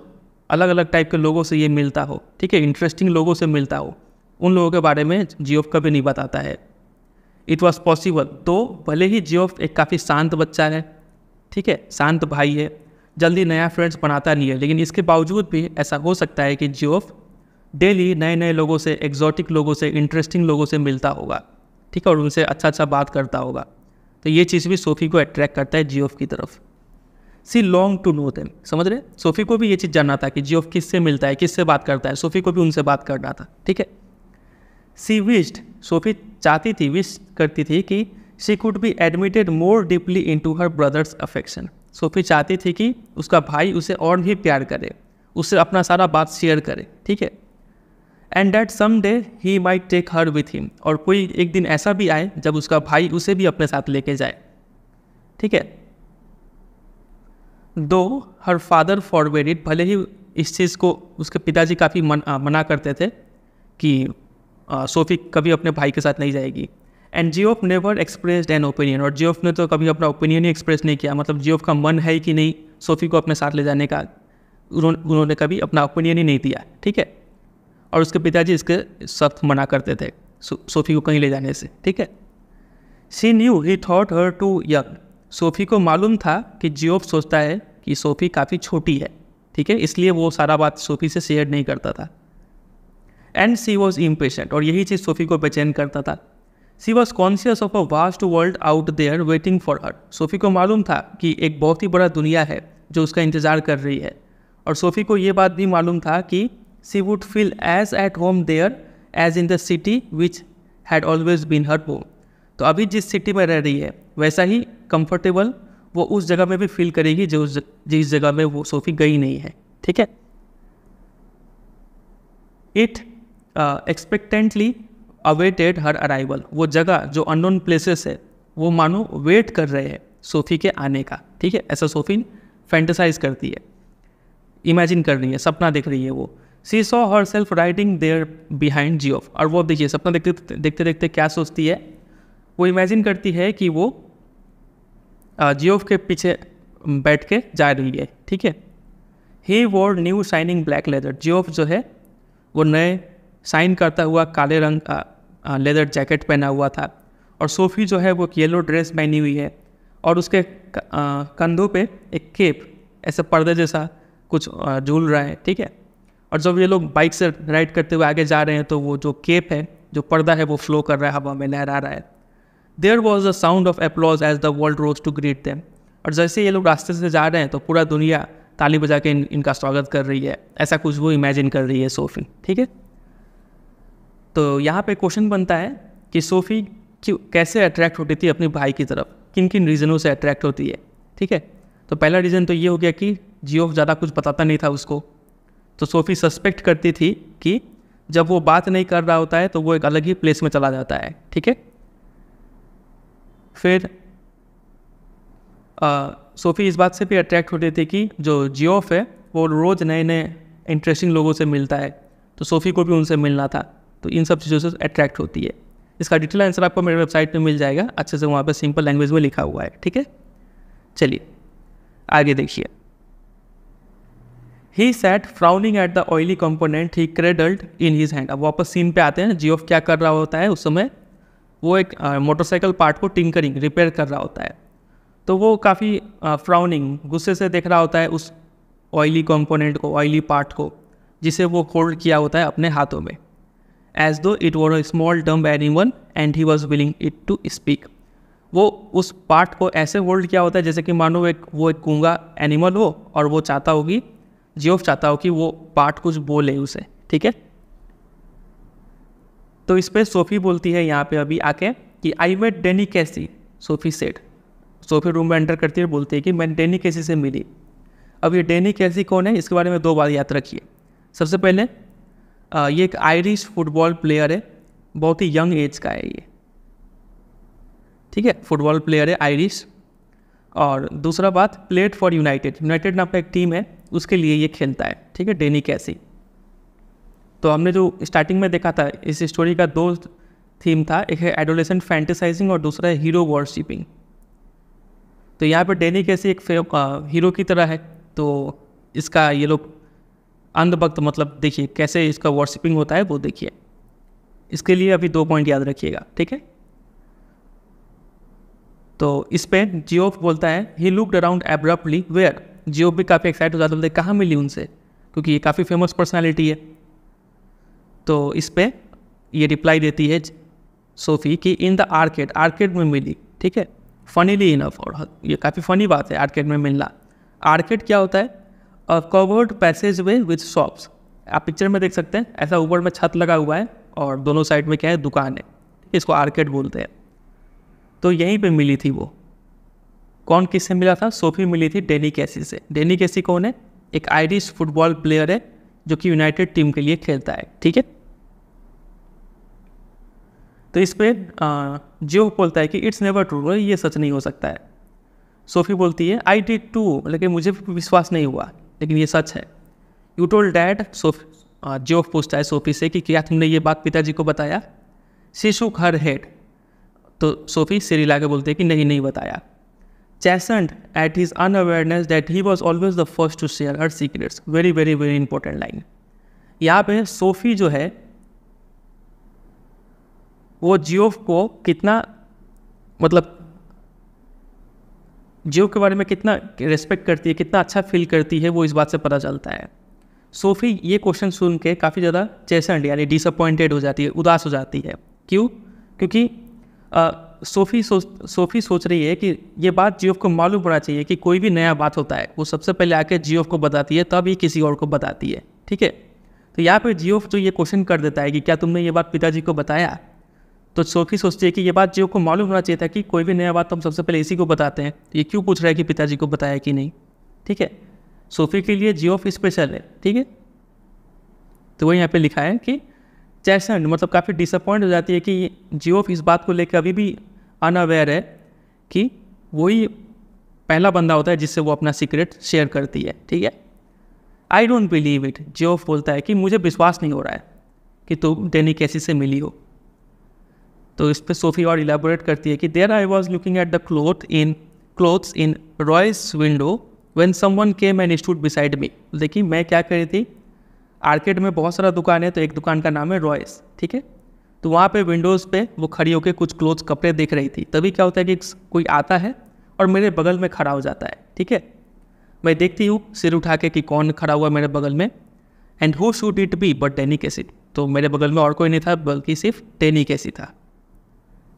अलग अलग टाइप के लोगों से ये मिलता हो ठीक है इंटरेस्टिंग लोगों से मिलता हो उन लोगों के बारे में जियोफ कभी नहीं बताता है इट वॉज पॉसिबल तो भले ही जियोफ एक काफ़ी शांत बच्चा है ठीक है शांत भाई है जल्दी नया फ्रेंड्स बनाता नहीं है लेकिन इसके बावजूद भी ऐसा हो सकता है कि जियोफ डेली नए नए लोगों से एग्जॉटिक लोगों से इंटरेस्टिंग लोगों से मिलता होगा ठीक है और उनसे अच्छा अच्छा बात करता होगा तो ये चीज़ भी सोफ़ी को अट्रैक्ट करता है जियोफ की तरफ she long to know them समझ रहे सोफ़ी को भी ये चीज़ जानना था कि जियोफ किससे मिलता है किससे बात करता है सोफ़ी को भी उनसे बात करना था ठीक है सी विश्ड सोफ़ी चाहती थी विश करती थी कि she could be admitted more deeply into her brother's affection Sophie चाहती थी कि उसका भाई उसे और भी प्यार करे उससे अपना सारा बात शेयर करे ठीक है and that some day he might take her with him और कोई एक दिन ऐसा भी आए जब उसका भाई उसे भी अपने साथ लेके जाए ठीक है दो हर फादर फॉरवेड इट भले ही इस चीज़ को उसके पिताजी काफ़ी मन, मना करते थे कि सोफ़ी कभी अपने भाई के साथ नहीं जाएगी and Geoff never expressed an opinion और जियोफ ने तो कभी अपना ओपिनियन ही एक्सप्रेस नहीं किया मतलब जियोफ का मन है कि नहीं सोफ़ी को अपने साथ ले जाने का उन्होंने कभी अपना ओपिनियन ही नहीं दिया ठीक है और उसके पिताजी इसके सख्त मना करते थे सोफ़ी को कहीं ले जाने से ठीक है she knew he thought her too young Sophie को मालूम था कि जियोफ सोचता है कि सोफ़ी काफ़ी छोटी है ठीक है इसलिए वो सारा बात सोफ़ी से शेयर नहीं करता था एंड सी वॉज इम्पेशेंट और यही चीज़ सोफ़ी को बेचैन करता था she was conscious of a vast world out there waiting for her Sophie को मालूम था कि एक बहुत ही बड़ा दुनिया है जो उसका इंतज़ार कर रही है और सोफ़ी को ये बात भी मालूम था कि she would feel as at home there as in the city which had always been her home तो अभी जिस सिटी में रह रही है वैसा ही कंफर्टेबल वो उस जगह में भी फील करेगी जो जिस जगह में वो सोफ़ी गई नहीं है ठीक है it expectantly uh, awaited her arrival वो जगह जो अननोन प्लेसेस है वो मानो वेट कर रहे हैं सोफी के आने का ठीक है ऐसा सोफी फैंटिसाइज करती है इमेजिन कर रही है सपना देख रही है वो she saw herself riding there behind Geoff और वो देखिए सपना देखते देखते देखते क्या सोचती है वो इमेजिन करती है कि वो जी ऑफ के पीछे बैठ के जा रही है ठीक है he wore new shining black leather Geoff जो है वो नए शाइन करता हुआ काले रंग का लेदर जैकेट पहना हुआ था और सोफ़ी जो है वो एक येलो ड्रेस पहनी हुई है और उसके कंधों पे एक केप ऐसे पर्दे जैसा कुछ झूल रहा है ठीक है और जब ये लोग बाइक से राइड करते हुए आगे जा रहे हैं तो वो जो केप है जो पर्दा है वो फ्लो कर रहा है हवा में लहरा रहा है there was a sound of applause as the world rose to greet them और जैसे ये लोग रास्ते से जा रहे हैं तो पूरा दुनिया ताली बजा के इन, इनका स्वागत कर रही है ऐसा कुछ वो इमेजिन कर रही है सोफी ठीक है तो यहाँ पे क्वेश्चन बनता है कि सोफ़ी क्यों कैसे अट्रैक्ट होती थी अपने भाई की तरफ किन किन रीज़नों से अट्रैक्ट होती है ठीक है तो पहला रीज़न तो ये हो गया कि जियो ज़्यादा कुछ बताता नहीं था उसको तो सोफ़ी सस्पेक्ट करती थी कि जब वो बात नहीं कर रहा होता है तो वो एक अलग ही प्लेस में चला जाता है ठीक है फिर सोफ़ी इस बात से भी अट्रैक्ट होती थी कि जो जियोफ है वो रोज़ नए नए इंटरेस्टिंग लोगों से मिलता है तो सोफ़ी को भी उनसे मिलना था तो इन सब चीज़ों से अट्रैक्ट होती है इसका डिटेल आंसर आपको मेरे वेबसाइट पर मिल जाएगा अच्छे से वहाँ पर सिंपल लैंग्वेज में लिखा हुआ है ठीक है चलिए आगे देखिए he sat frowning at the oily component he cradled in his hand अब वापस सीन पे आते हैं जियोफ क्या कर रहा होता है उस समय वो एक मोटरसाइकिल पार्ट को टिंकरिंग रिपेयर कर रहा होता है तो वो काफ़ी फ्राउनिंग गुस्से से देख रहा होता है उस ऑयली कॉम्पोनेंट को ऑयली पार्ट को जिसे वो होल्ड किया होता है अपने हाथों में as though it was a small dumb animal and he was willing it to speak वो उस पार्ट को ऐसे होल्ड किया होता है जैसे कि मानो एक वो एक गूंगा एनिमल हो और वो चाहता होगी जियोफ चाहता हो कि वो पार्ट कुछ बोले उसे ठीक है तो इस पर सोफ़ी बोलती है यहाँ पे अभी आके कि आई met Danny Casey Sophie said Sophie room में एंटर करती है बोलती है कि मैं डेनी कैसी से मिली अब ये डेनी कैसी कौन है इसके बारे में दो बार याद रखिए सबसे पहले ये एक आयरिश फुटबॉल प्लेयर है बहुत ही यंग एज का है ये ठीक है फुटबॉल प्लेयर है आयरिश और दूसरा बात प्लेट फॉर यूनाइटेड यूनाइटेड नाम का एक टीम है उसके लिए ये खेलता है ठीक है डेनी कैसी तो हमने जो स्टार्टिंग में देखा था इस स्टोरी का दो थीम था एक है एडोलेसेंट फैंटिसाइजिंग और दूसरा है हीरो वॉरशिपिंग तो यहाँ पर डेनी कैसी एक हीरो की तरह है तो इसका ये लोग अंधभक्त मतलब देखिए कैसे इसका वर्शिपिंग होता है वो देखिए इसके लिए अभी दो पॉइंट याद रखिएगा ठीक है तो इस पर जियो बोलता है he looked around abruptly where Geoff भी काफ़ी एक्साइट हो जाता बोलते कहाँ मिली उनसे क्योंकि ये काफ़ी फेमस पर्सनैलिटी है तो इस पर ये रिप्लाई देती है सोफी कि इन द आर्केड आर्केड में मिली ठीक है फनीली इनफ और ये काफ़ी फ़नी बात है आर्केड में मिलना आर्केड क्या होता है covered passageway with shops आप पिक्चर में देख सकते हैं ऐसा ऊपर में छत लगा हुआ है और दोनों साइड में क्या है दुकान है इसको आर्केड बोलते हैं तो यहीं पे मिली थी वो कौन किससे मिला था सोफी मिली थी डेनी कैसी से डेनी कैसी कौन है एक आयरिश फुटबॉल प्लेयर है जो कि यूनाइटेड टीम के लिए खेलता है ठीक है तो इस पर जियो बोलता है कि इट्स नेवर ट्रू ये सच नहीं हो सकता है सोफी बोलती है आई डिड टू लेकिन मुझे विश्वास नहीं हुआ लेकिन ये सच है यू टोल डैड सोफ जो पूछता है सोफी से कि क्या तुमने ये बात पिताजी को बताया शिशु हर हेड तो सोफी सिर ला के बोलते हैं कि नहीं नहीं बताया चैसेंट at his awareness that he was always the first to share her secrets very very very important line यहाँ पे सोफी जो है वो जियोफ को कितना मतलब जियो के बारे में कितना रेस्पेक्ट करती है कितना अच्छा फील करती है वो इस बात से पता चलता है सोफ़ी ये क्वेश्चन सुन के काफ़ी ज़्यादा चेसंड यानी डिसअपॉइंटेड हो जाती है उदास हो जाती है क्यों क्योंकि सोफ़ी सो, सोफ़ी सोच रही है कि ये बात जियोफ को मालूम होना चाहिए कि कोई भी नया बात होता है वो सबसे पहले आके जियोफ को बताती है तब ही किसी और को बताती है ठीक है तो यहाँ पर जियोफ जो ये क्वेश्चन कर देता है कि क्या तुमने ये बात पिताजी को बताया तो सोफी सोचती है कि ये बात जियो को मालूम होना चाहिए था कि कोई भी नया बात तो हम सबसे पहले इसी को बताते हैं ये क्यों पूछ रहा है कि पिताजी को बताया कि नहीं ठीक है सोफी के लिए जियो स्पेशल है ठीक है तो वो यहाँ पे लिखा है कि चैसेंड मतलब काफ़ी डिसअपॉइंट हो जाती है कि जियो इस बात को लेकर अभी भी अनअवेयर है कि वही पहला बंदा होता है जिससे वो अपना सीक्रेट शेयर करती है ठीक है I don't believe it Geoff बोलता है कि मुझे विश्वास नहीं हो रहा है कि तुम डेनी कैसी से मिली हो तो इस पर सोफी और इलेबोरेट करती है कि there I was looking at the cloth in clothes in Royce window when someone came and stood beside me देखिए मैं क्या करी थी आर्केड में बहुत सारा दुकान है तो एक दुकान का नाम है रॉयस ठीक है तो वहाँ पे विंडोज़ पे वो खड़ी होकर कुछ क्लोथ्स कपड़े देख रही थी तभी क्या होता है कि कोई आता है और मेरे बगल में खड़ा हो जाता है ठीक है मैं देखती हूँ सिर उठा के कि कौन खड़ा हुआ मेरे बगल में and who should it be but Danny एसिड तो मेरे बगल में और कोई नहीं था बल्कि सिर्फ टेनिक एसिड था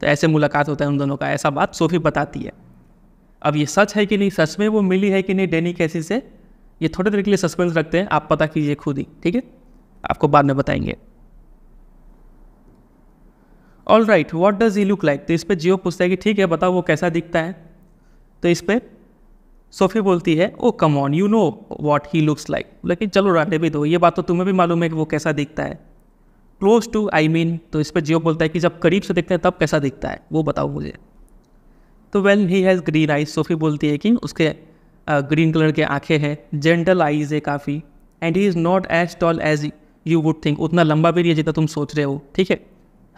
तो ऐसे मुलाकात होता है उन दोनों का ऐसा बात सोफी बताती है अब ये सच है कि नहीं सच में वो मिली है कि नहीं डेनी कैसी से ये थोड़ी देर के लिए सस्पेंस रखते हैं आप पता कीजिए खुद ही ठीक है आपको बाद में बताएंगे all right what does he look like तो इस पर जियो पूछता है कि ठीक है बताओ वो कैसा दिखता है तो इस पर सोफी बोलती है oh come on you know what he looks like लेकिन चलो रहने भी दो तो, ये बात तो तुम्हें भी मालूम है कि वो कैसा दिखता है क्लोज टू आई मीन तो इस पर जियो बोलता है कि जब करीब से देखते हैं तब कैसा दिखता है वो बताओ मुझे तो well he has green eyes Sophie बोलती है कि उसके ग्रीन कलर के आंखें हैं जेंटल आइज है काफ़ी and he is not as tall as you would think उतना लंबा भी नहीं है जितना तुम सोच रहे हो ठीक है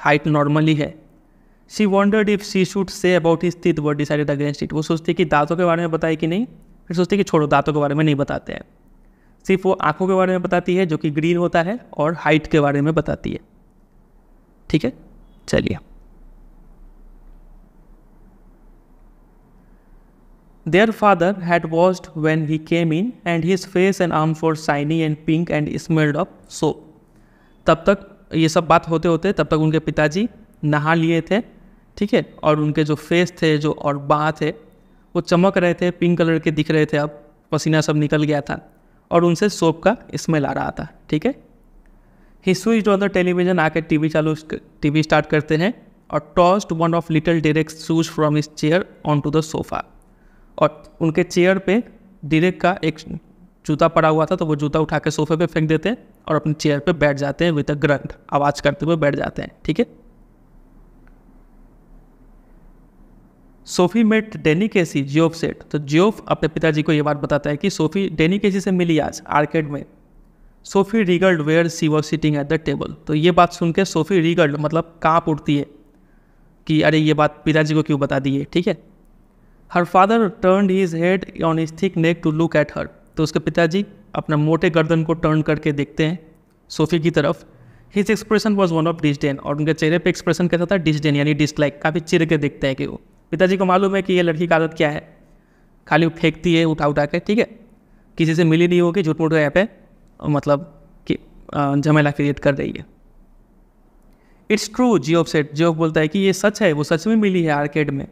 हाइट नॉर्मली है she wondered if she should say about he स्थित वर्ड डिसाइडेड अगेंस्ट इट वो सोचती है कि दांतों के बारे में बताए कि नहीं फिर सोचती है कि छोड़ो दांतों के बारे में नहीं बताते हैं सिर्फ वो आँखों के बारे में बताती है जो कि ग्रीन होता है और हाइट के बारे में बताती है ठीक है चलिए their father had washed when he came in and his face and arm for shiny and pink and smelled of soap तब तक ये सब बात होते होते तब तक उनके पिताजी नहा लिए थे ठीक है और उनके जो फेस थे जो और बाह थे वो चमक रहे थे पिंक कलर के दिख रहे थे अब पसीना सब निकल गया था और उनसे सोप का स्मेल आ रहा था ठीक है he switch on the television आके टीवी चालू टीवी स्टार्ट करते हैं और tossed one of little Derek's shoes from his chair onto the sofa और उनके चेयर पे डिरेक का एक जूता पड़ा हुआ था तो वो जूता उठा के सोफे पे फेंक देते हैं और अपने चेयर पे बैठ जाते हैं विद अ ग्रंट आवाज़ करते हुए बैठ जाते हैं ठीक है सोफी मेट डेनी कैसी जियोफ सेट तो जियोफ अपने पिताजी को ये बात बताता है कि सोफी डेनी केसी से मिली आज आर्केड में Sophie wriggled where she was sitting at the table तो ये बात सुन के सोफी रिगल्ड मतलब काँप उठती है कि अरे ये बात पिताजी को क्यों बता दी है ठीक है her father turn his head on his thick neck to look at her तो उसके पिताजी अपना मोटे गर्दन को टर्न करके देखते हैं सोफी की तरफ his expression was one of disdain और उनके चेहरे पे एक्सप्रेशन कहता था डिस्डेन यानी डिसलाइक काफ़ी चिर के देखते हैं कि वो पिताजी को मालूम है कि ये लड़की का आदत क्या है खाली फेंकती है उठा उठा के ठीक है किसी से मिली नहीं होगी झूठ मूठ यहाँ पे मतलब कि झमेला क्रिएट कर रही है it's true Geoff said Geoff बोलता है कि ये सच है वो सच में मिली है आर्केड में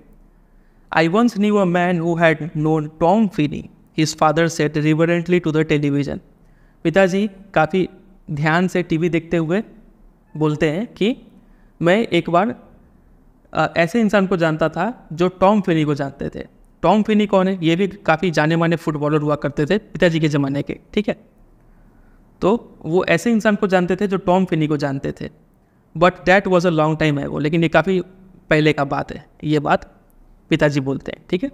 I once knew a man who had known Tom Finney his father said reverently to the television पिताजी काफ़ी ध्यान से टीवी देखते हुए बोलते हैं कि मैं एक बार ऐसे इंसान को जानता था जो टॉम फिनी को जानते थे टॉम फिनी कौन है ये भी काफ़ी जाने माने फुटबॉलर हुआ करते थे पिताजी के ज़माने के ठीक है तो वो ऐसे इंसान को जानते थे जो टॉम फिनी को जानते थे but that was a long time है वो लेकिन ये काफ़ी पहले का बात है ये बात पिताजी बोलते हैं ठीक है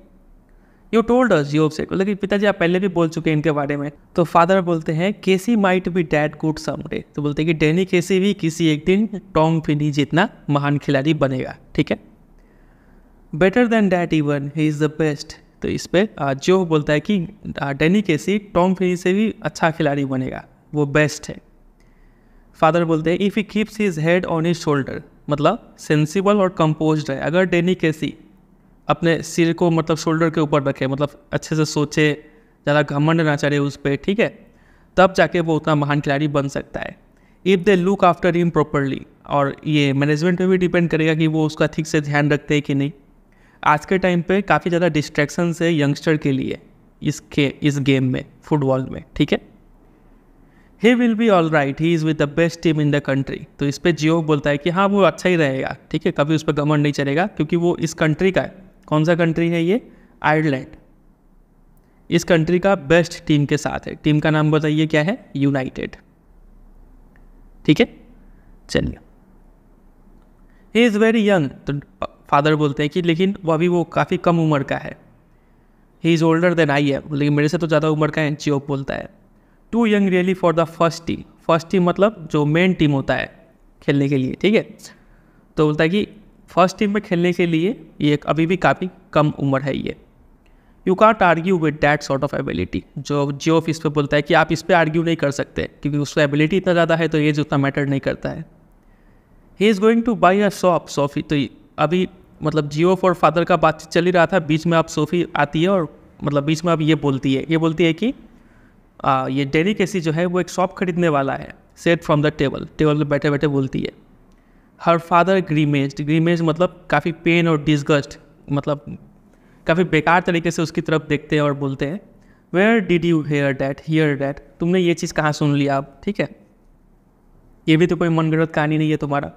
यू टोल्ड अस योब से मतलब कि पिताजी आप पहले भी बोल चुके हैं इनके बारे में तो फादर बोलते हैं Casey might be that good someday तो बोलते हैं कि डेनी केसी भी किसी एक दिन टॉम फिनी जितना महान खिलाड़ी बनेगा ठीक है better than that even he is the best तो इस पर जो बोलता है कि डेनी केसी टॉम फिनी से भी अच्छा खिलाड़ी बनेगा वो बेस्ट है फादर बोलते हैं if he keeps his head on his shoulder मतलब सेंसिबल और कंपोज है अगर डेनी केसी अपने सिर को मतलब शोल्डर के ऊपर रखे मतलब अच्छे से सोचे ज़्यादा घमंड ना चढ़े उस पर ठीक है तब जाके वो उतना महान खिलाड़ी बन सकता है if they look after him properly और ये मैनेजमेंट पे भी डिपेंड करेगा कि वो उसका ठीक से ध्यान रखते हैं कि नहीं आज के टाइम पे काफ़ी ज़्यादा डिस्ट्रैक्शन है यंगस्टर के लिए इस के इस गेम में फुटबॉल में ठीक है he will be all right he is with the best team in the country तो इस पर जियो बोलता है कि हाँ वो अच्छा ही रहेगा ठीक है कभी उस पर गमन नहीं चलेगा क्योंकि वो इस कंट्री का है कौन सा कंट्री है ये आयरलैंड इस कंट्री का बेस्ट टीम के साथ है टीम का नाम बताइए क्या है यूनाइटेड ठीक है चलिए ही इज़ वेरी यंग तो फादर बोलते हैं कि लेकिन वो अभी वो काफ़ी कम उम्र का है he is older than I है लेकिन मेरे से तो ज़्यादा उम्र का है चियोप बोलता है too young really for the first team first team मतलब जो मेन टीम होता है खेलने के लिए ठीक है तो बोलता है कि फर्स्ट टीम में खेलने के लिए ये एक अभी भी काफ़ी कम उम्र है ये you can't argue with that sort of ability जो जियो इस पर बोलता है कि आप इस पर आर्ग्यू नहीं कर सकते क्योंकि उसका एबिलिटी इतना ज़्यादा है तो एज उतना मैटर नहीं करता है he is going to buy a shop Sophie तो अभी मतलब जियो और फादर का बातचीत चल ही रहा था बीच में आप सोफी आती है और मतलब बीच में अब ये बोलती है ये बोलती है कि आ, ये डेरी कैसी जो है वो एक शॉप खरीदने वाला है said from the table table पर बैठे बैठे बोलती है हर फादर ग्रीमेज ग्रीमेज मतलब काफ़ी पेन और डिस्गस्ट मतलब काफ़ी बेकार तरीके से उसकी तरफ देखते हैं और बोलते हैं where did you hear that hear that तुमने ये चीज़ कहाँ सुन लिया आप ठीक है ये भी तो कोई मनगढ़ंत कहानी नहीं है तुम्हारा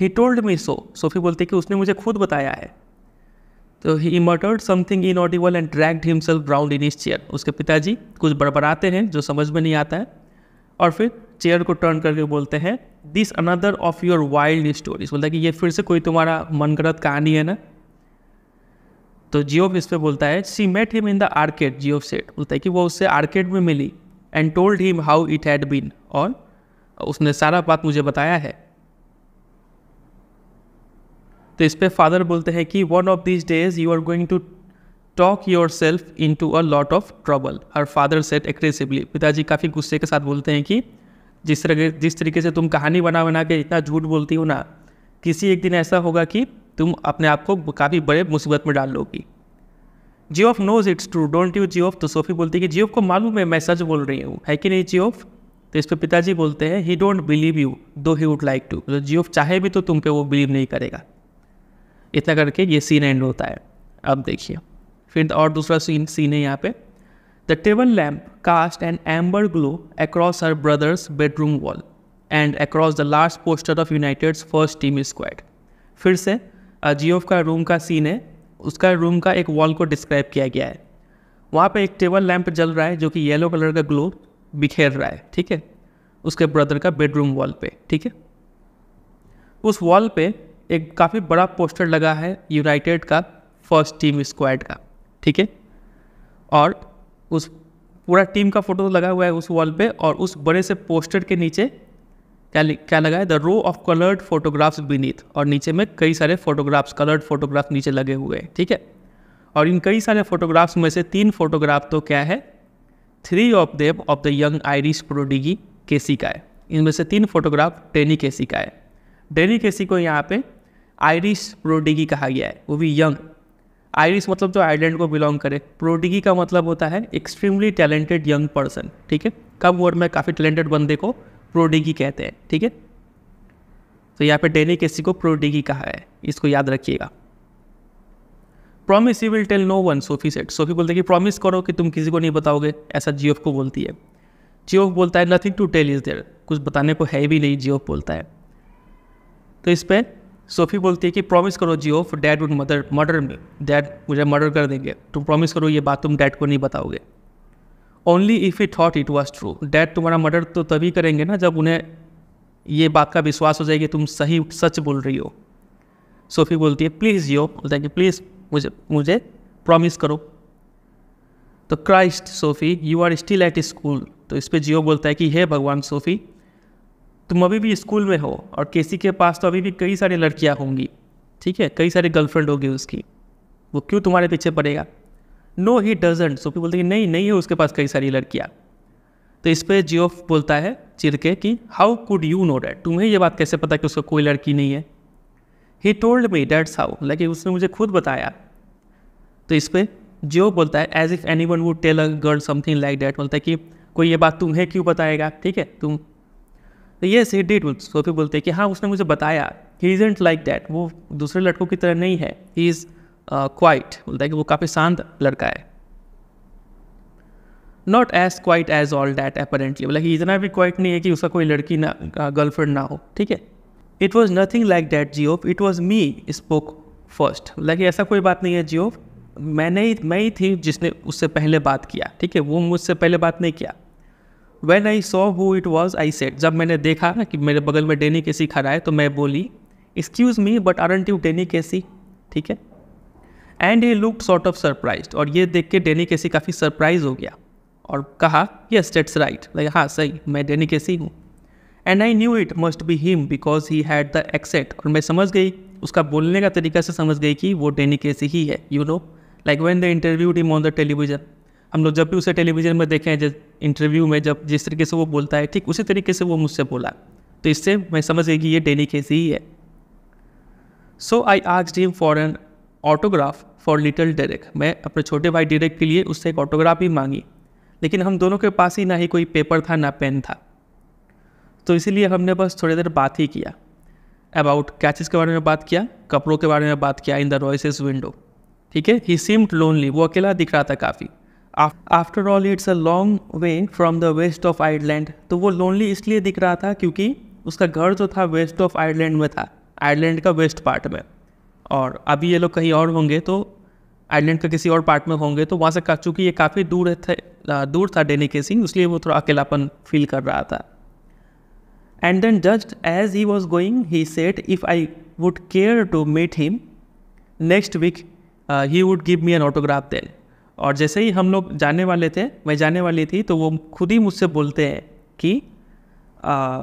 ही टोल्ड मी सो सोफी बोलते कि उसने मुझे खुद बताया है तो he muttered something inaudible and dragged himself around in his chair उसके पिताजी कुछ बड़बड़ाते हैं जो समझ में नहीं आता है और फिर चेयर को टर्न करके बोलते हैं this another of your wild stories बोलता है कि ये फिर से कोई तुम्हारा मनगढ़ंत कहानी है ना तो जियोफ इस पर बोलता है she met him in the arcade Geoff said बोलता है कि वो उससे आर्केड में मिली and told him how it had been और उसने सारा बात मुझे बताया है तो इस पर फादर बोलते हैं कि one of these days you are going to talk yourself into a lot of trouble her father said aggressively पिताजी काफ़ी गुस्से के साथ बोलते हैं कि जिस तरह जिस तरीके से तुम कहानी बना बना के इतना झूठ बोलती हो ना किसी एक दिन ऐसा होगा कि तुम अपने आप को काफ़ी बड़े मुसीबत में डाल लोगी Geoff knows it's true don't you Geoff तो सोफी बोलती है कि जियोफ को मालूम है मैं सच बोल रही हूँ है कि नहीं जी ऑफ तो इस पर पिताजी बोलते हैं ही don't believe you though he would like to Geoff चाहे भी तो तुम पे वो बिलीव नहीं करेगा इतना करके ये सीन एंड होता है अब देखिए फिर और दूसरा सीन सीन है यहाँ पे The table lamp cast an amber glow across her brother's bedroom wall and across the large poster of United's first team squad फिर से अजीओफ uh, का रूम का सीन है उसका रूम का एक वॉल को डिस्क्राइब किया गया है वहाँ पे एक टेबल लैंप जल रहा है जो कि येलो कलर का ग्लो बिखेर रहा है ठीक है उसके ब्रदर का बेडरूम वॉल पे ठीक है उस वॉल पे एक काफ़ी बड़ा पोस्टर लगा है यूनाइटेड का फर्स्ट टीम स्क्वाड का ठीक है और उस पूरा टीम का फोटो तो लगा हुआ है उस वॉल पे और उस बड़े से पोस्टर के नीचे क्या क्या लगा है the row of coloured photographs beneath और नीचे में कई सारे फोटोग्राफ्स कलर्ड फोटोग्राफ नीचे लगे हुए हैं ठीक है और इन कई सारे फोटोग्राफ्स में से तीन फोटोग्राफ तो क्या है three of them of the young Irish prodigy Casey का है इनमें से तीन फोटोग्राफ डेनी केसी का है डेनी केसी को यहाँ पे आयरिश प्रोडिगी कहा गया है वो भी यंग आयरिस मतलब जो तो आयरलैंड को बिलोंग करे प्रोडिगी का मतलब होता है एक्सट्रीमली टैलेंटेड यंग पर्सन ठीक है कम वर्ड में काफ़ी टैलेंटेड बंदे को प्रोडिगी कहते हैं ठीक है तो यहाँ पे डेनी केसी को प्रोडिगी कहा है इसको याद रखिएगा promise you will tell no one Sophie said Sophie बोलते हैं कि प्रॉमिस करो कि तुम किसी को नहीं बताओगे ऐसा जियोफ को बोलती है जियोफ बोलता है nothing to tell is there कुछ बताने को है भी नहीं जियोफ बोलता है तो इस पर सोफी बोलती है कि प्रॉमिस करो Geoff for dad would murder murder में डैड मुझे मर्डर कर देंगे तुम प्रॉमिस करो ये बात तुम डैड को नहीं बताओगे only if you thought it was true dad तुम्हारा मर्डर तो तभी करेंगे ना जब उन्हें ये बात का विश्वास हो जाएगी तुम सही सच बोल रही हो सोफी बोलती है प्लीज़ यो बोलता है कि प्लीज़ मुझे मुझे प्रॉमिस करो तो Christ Sophie you are still at school तो इस पर जियो बोलता है कि हे भगवान सोफ़ी तुम अभी भी स्कूल में हो और केसी के पास तो अभी भी कई सारी लड़कियाँ होंगी ठीक है कई सारी गर्लफ्रेंड होगी उसकी वो क्यों तुम्हारे पीछे पड़ेगा नो ही डजेंट सोफी बोलते कि नहीं नहीं है उसके पास कई सारी लड़कियाँ तो इस पर जियोफ बोलता है चिरके कि how could you know that तुम्हें ये बात कैसे पता कि उसको कोई लड़की नहीं है he told me that's how लेकिन उसने मुझे खुद बताया तो इस पर जियो बोलता है as if anyone would tell a girl something like that बोलता है कि कोई ये बात तुम्हें क्यों बताएगा ठीक है तुम तो ये ही डिड उसको बोलते हैं कि हाँ उसने मुझे बताया ही इजेंट लाइक दैट वो दूसरे लड़कों की तरह नहीं है ही इज़ क्वाइट बोलता है कि वो काफ़ी शांत लड़का है not as quite as all that apparently बोला कि इतना भी क्वाइट नहीं है कि उसका कोई लड़की ना गर्लफ्रेंड ना हो ठीक है it was nothing like that Geo it was me spoke first बोला कि ऐसा कोई बात नहीं है जियो मैंने ही मैं ही थी जिसने उससे पहले बात किया ठीक है वो मुझसे पहले बात नहीं किया when I saw who it was I said जब मैंने देखा ना कि मेरे बगल में डेनी केसी खड़ा है तो मैं बोली excuse me but aren't you Danny Casey ठीक है and he look sort of surprise और ये देख के डेनी केसी काफ़ी सरप्राइज हो गया और कहा यस डेट्स राइट लाइक हाँ सही मैं डेनी केसी हूँ and I knew it must be him because he had the exact और मैं समझ गई उसका बोलने का तरीका से समझ गई कि वो डेनी केसी ही है you know like when the interview them on the television हम लोग जब भी उसे टेलीविज़न में देखें इंटरव्यू में जब जिस तरीके से वो बोलता है ठीक उसी तरीके से वो मुझसे बोला तो इससे मैं समझ गई कि ये डेली केस ही है सो आई आज him for an autograph for little Derek मैं अपने छोटे भाई डेरेक के लिए उससे एक ऑटोग्राफ ही मांगी लेकिन हम दोनों के पास ही ना ही कोई पेपर था ना पेन था तो इसीलिए हमने बस थोड़ी देर बात ही किया अबाउट कैचेस के बारे में बात किया कपड़ों के बारे में बात किया इन द रॉयसेस विंडो ठीक है ही सीम्ड लोनली वो अकेला दिख रहा था काफ़ी after all it's a long way from the west of Ireland तो वो लोनली इसलिए दिख रहा था क्योंकि उसका घर जो था वेस्ट ऑफ आयरलैंड में था आयरलैंड का वेस्ट पार्ट में और अभी ये लोग कहीं और होंगे तो आयरलैंड का किसी और पार्ट में होंगे तो वहाँ से का चूँकि ये काफ़ी दूर थे दूर था डेनी सिंह इसलिए वो थोड़ा अकेलापन फील कर रहा था and then just as he was going he said if I would care to meet him next week he would give me an autograph then और जैसे ही हम लोग जाने वाले थे मैं जाने वाली थी तो वो खुद ही मुझसे बोलते हैं कि आ,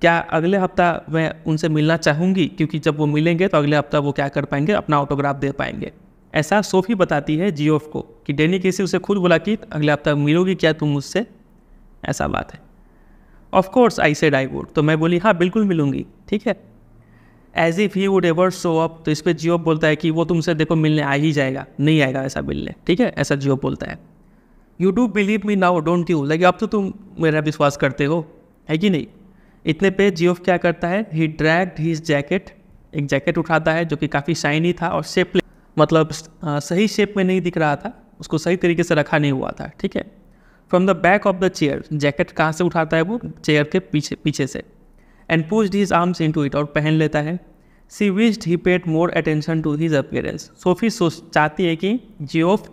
क्या अगले हफ्ता मैं उनसे मिलना चाहूँगी क्योंकि जब वो मिलेंगे तो अगले हफ्ता वो क्या कर पाएंगे अपना ऑटोग्राफ दे पाएंगे ऐसा सोफी बताती है जियोफ को कि डेनी केसी उसे खुद बोला कि अगले हफ्ता मिलोगी क्या तुम मुझसे ऐसा बात है of course I said I would तो मैं बोली हाँ बिल्कुल मिलूंगी ठीक है as if he would ever show up तो इस पर जियो बोलता है कि वो तुमसे देखो मिलने आ ही जाएगा नहीं आएगा ऐसा मिलने ठीक है ऐसा जियो बोलता है you do believe me now don't you like अब तो तुम मेरा विश्वास करते हो है कि नहीं इतने पे जियो क्या करता है ही ड्रैग हिज जैकेट एक जैकेट उठाता है जो कि काफ़ी शाइनी था और शेप मतलब आ, सही शेप में नहीं दिख रहा था उसको सही तरीके से रखा नहीं हुआ था ठीक है from the back of the chair jacket कहाँ से उठाता है वो चेयर के पीछे पीछे से and pushed his arms to it और पहन लेता है she wished he paid more attention to his appearance Sophie सोच चाहती है कि जियोफ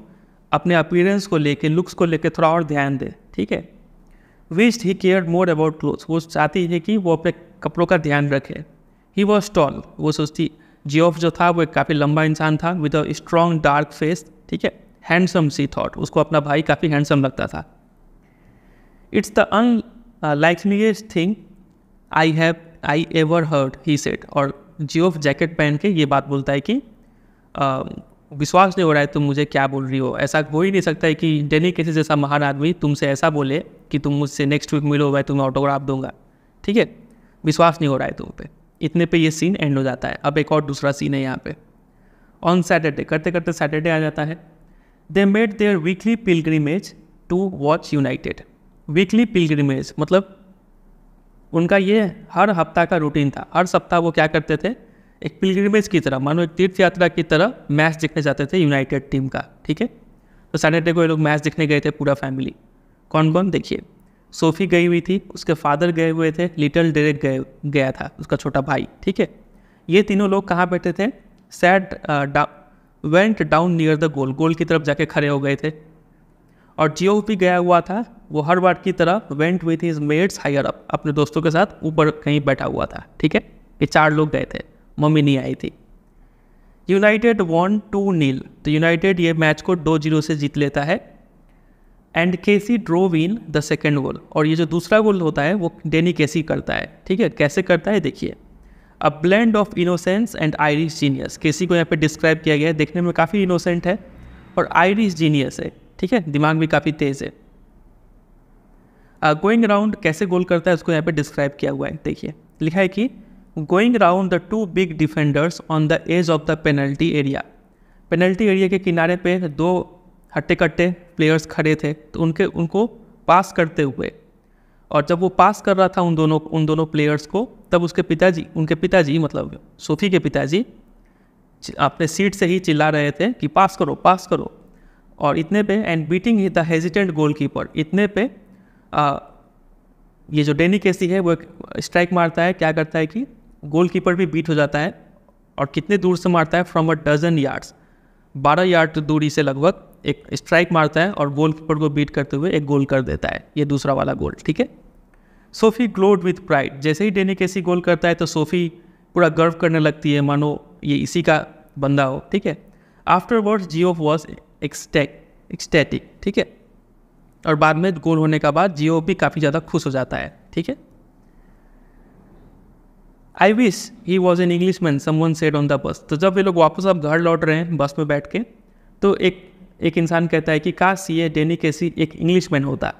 अपने अपीयरेंस को लेके लुक्स को लेके थोड़ा और ध्यान दे ठीक है wished he care more about cloth वो चाहती है कि वो अपने कपड़ों का ध्यान रखे ही वॉज टॉल वो सोचती जियोफ जो था वो एक काफ़ी लंबा इंसान था with a strong dark face ठीक है हैंडसम सी थॉट उसको अपना भाई काफ़ी हैंडसम लगता था it's the unlikeliest thing I have I ever heard he said और जियो जैकेट पहन के ये बात बोलता है कि विश्वास नहीं हो रहा है तुम मुझे क्या बोल रही हो ऐसा हो ही नहीं सकता है कि डेनी केसी जैसा महान आदमी तुमसे ऐसा बोले कि तुम मुझसे नेक्स्ट वीक मिलो मैं तुम्हें ऑटोग्राफ दूंगा ठीक है विश्वास नहीं हो रहा है तुम पे इतने पे ये सीन एंड हो जाता है अब एक और दूसरा सीन है यहाँ पे ऑन सैटरडे करते करते सैटरडे आ जाता है they made their weekly pilgrimage to watch United weekly pilgrimage मतलब उनका ये हर हफ्ता का रूटीन था हर सप्ताह वो क्या करते थे एक पिलग्रिमेज की तरह मानो एक तीर्थ यात्रा की तरह मैच देखने जाते थे यूनाइटेड टीम का ठीक है तो सैटरडे को ये लोग मैच देखने गए थे पूरा फैमिली कौन कौन देखिए सोफ़ी गई हुई थी उसके फादर गए हुए थे लिटल डेरेक गए गया था उसका छोटा भाई ठीक है ये तीनों लोग कहाँ बैठे थे sat went down near the goal goal की तरफ जाके खड़े हो गए थे और जियो भी गया हुआ था वो हर बार की तरह went with his mates higher up अपने दोस्तों के साथ ऊपर कहीं बैठा हुआ था ठीक है ये चार लोग गए थे मम्मी नहीं आई थी यूनाइटेड वन टू नील तो यूनाइटेड ये मैच को दो जीरो से जीत लेता है and Casey drove in the second goal और ये जो दूसरा गोल होता है वो डेनी केसी करता है ठीक है कैसे करता है देखिए a blend of innocence and Irish genius Casey को यहाँ पे डिस्क्राइब किया गया है देखने में काफ़ी इनोसेंट है और आयरिश जीनियस है ठीक है दिमाग भी काफ़ी तेज़ है गोइंग राउंड कैसे गोल करता है उसको यहाँ पे डिस्क्राइब किया हुआ है देखिए लिखा है कि going round the two big defenders on the edge of the penalty area penalty area के किनारे पे दो हट्टे कट्टे प्लेयर्स खड़े थे तो उनके उनको पास करते हुए और जब वो पास कर रहा था उन दोनों उन दोनों प्लेयर्स को तब उसके पिताजी उनके पिताजी मतलब सोफी के पिताजी अपने सीट से ही चिल्ला रहे थे कि पास करो पास करो और इतने पे and beating the hesitant goalkeeper इतने पे आ, ये जो डेनी केसी है वो एक स्ट्राइक मारता है क्या करता है कि गोलकीपर भी बीट हो जाता है और कितने दूर से मारता है फ्रॉम अ डजन यार्ड्स बारह यार्ड दूरी से लगभग एक स्ट्राइक मारता है और गोल कीपर को बीट करते हुए एक गोल कर देता है ये दूसरा वाला गोल ठीक है सोफी ग्लोड विथ प्राइड जैसे ही डेनी केसी गोल करता है तो सोफी पूरा गर्व करने लगती है मानो ये इसी का बंदा हो ठीक है afterwards Geo was ecstatic ecstatic ठीक है और बाद में गोल होने के बाद जियो भी काफ़ी ज़्यादा खुश हो जाता है ठीक है I wish he was an Englishman someone said on the bus तो जब ये लोग वापस अब घर लौट रहे हैं बस में बैठ के तो एक एक इंसान कहता है कि काश ये डेनी कैसी एक इंग्लिश मैन होता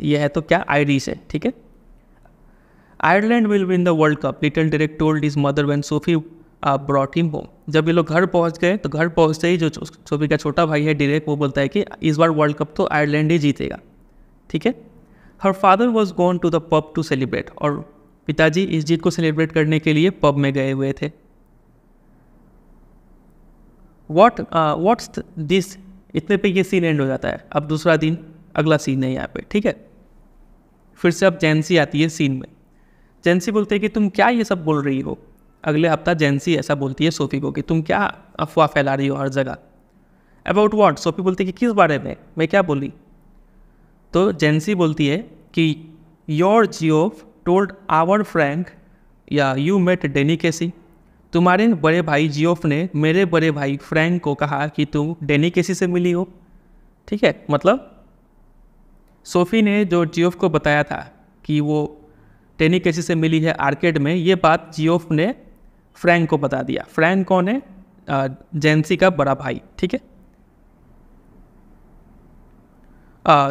ये है तो क्या आयरिश है ठीक है Ireland will win the World Cup little Derek told his mother when Sophie brought him home जब ये लोग घर पहुंच गए तो घर पहुंचते ही जो सोफी का छोटा भाई है डिरेक वो बोलता है कि इस बार वर्ल्ड कप तो आयरलैंड ही जीतेगा ठीक है her father was gone to the pub to celebrate और पिताजी इस जीत को सेलिब्रेट करने के लिए पब में गए हुए थे वॉट वॉट्स दिस इतने पे ये सीन एंड हो जाता है अब दूसरा दिन अगला सीन है यहाँ पे ठीक है फिर से अब जेंसी आती है सीन में जेंसी बोलते हैं कि तुम क्या ये सब बोल रही हो अगले हफ्ता जेंसी ऐसा बोलती है सोफ़ी को कि तुम क्या अफवाह फैला रही हो हर जगह अबाउट वॉट सोफ़ी बोलती है कि किस बारे में मैं क्या बोली तो जेंसी बोलती है कि your Geoff told our Frank या यू मेट डेनी केसी तुम्हारे बड़े भाई जियोफ ने मेरे बड़े भाई फ्रैंक को कहा कि तुम डेनी केसी से मिली हो ठीक है मतलब सोफ़ी ने जो जियोफ को बताया था कि वो डेनी केसी से मिली है आर्केड में ये बात जियोफ ने फ्रैंक को बता दिया फ्रैंक कौन है जेंसी का बड़ा भाई ठीक है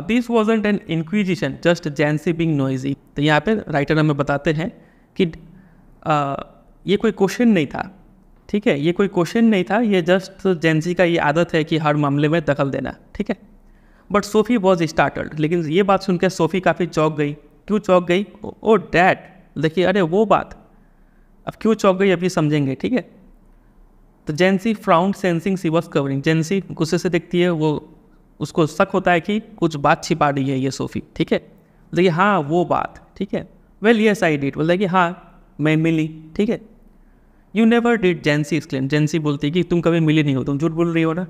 this was an inquisition just Jancy being nosy तो यहाँ पे राइटर हमें बताते हैं कि uh, ये कोई क्वेश्चन नहीं था ठीक है ये कोई क्वेश्चन नहीं था ये जस्ट जेंसी का ये आदत है कि हर मामले में दखल देना ठीक है बट सोफ़ी वॉज स्टार्टल्ड लेकिन ये बात सुनकर सोफ़ी काफ़ी चौक गई क्यों चौक गई ओ डैड देखिए अरे वो बात अब क्यों चौंक गई अभी समझेंगे ठीक है तो Jancy frowned sensing she was covering Jancy गुस्से से देखती है वो उसको शक होता है कि कुछ बात छिपा रही है ये सोफ़ी ठीक है कि हाँ वो बात ठीक है वेल यस आई डिड बोलता है कि हाँ मैं मिली ठीक है you never did Jancy explain Jancy बोलती है कि तुम कभी मिली नहीं हो तुम झूठ बोल रही हो ना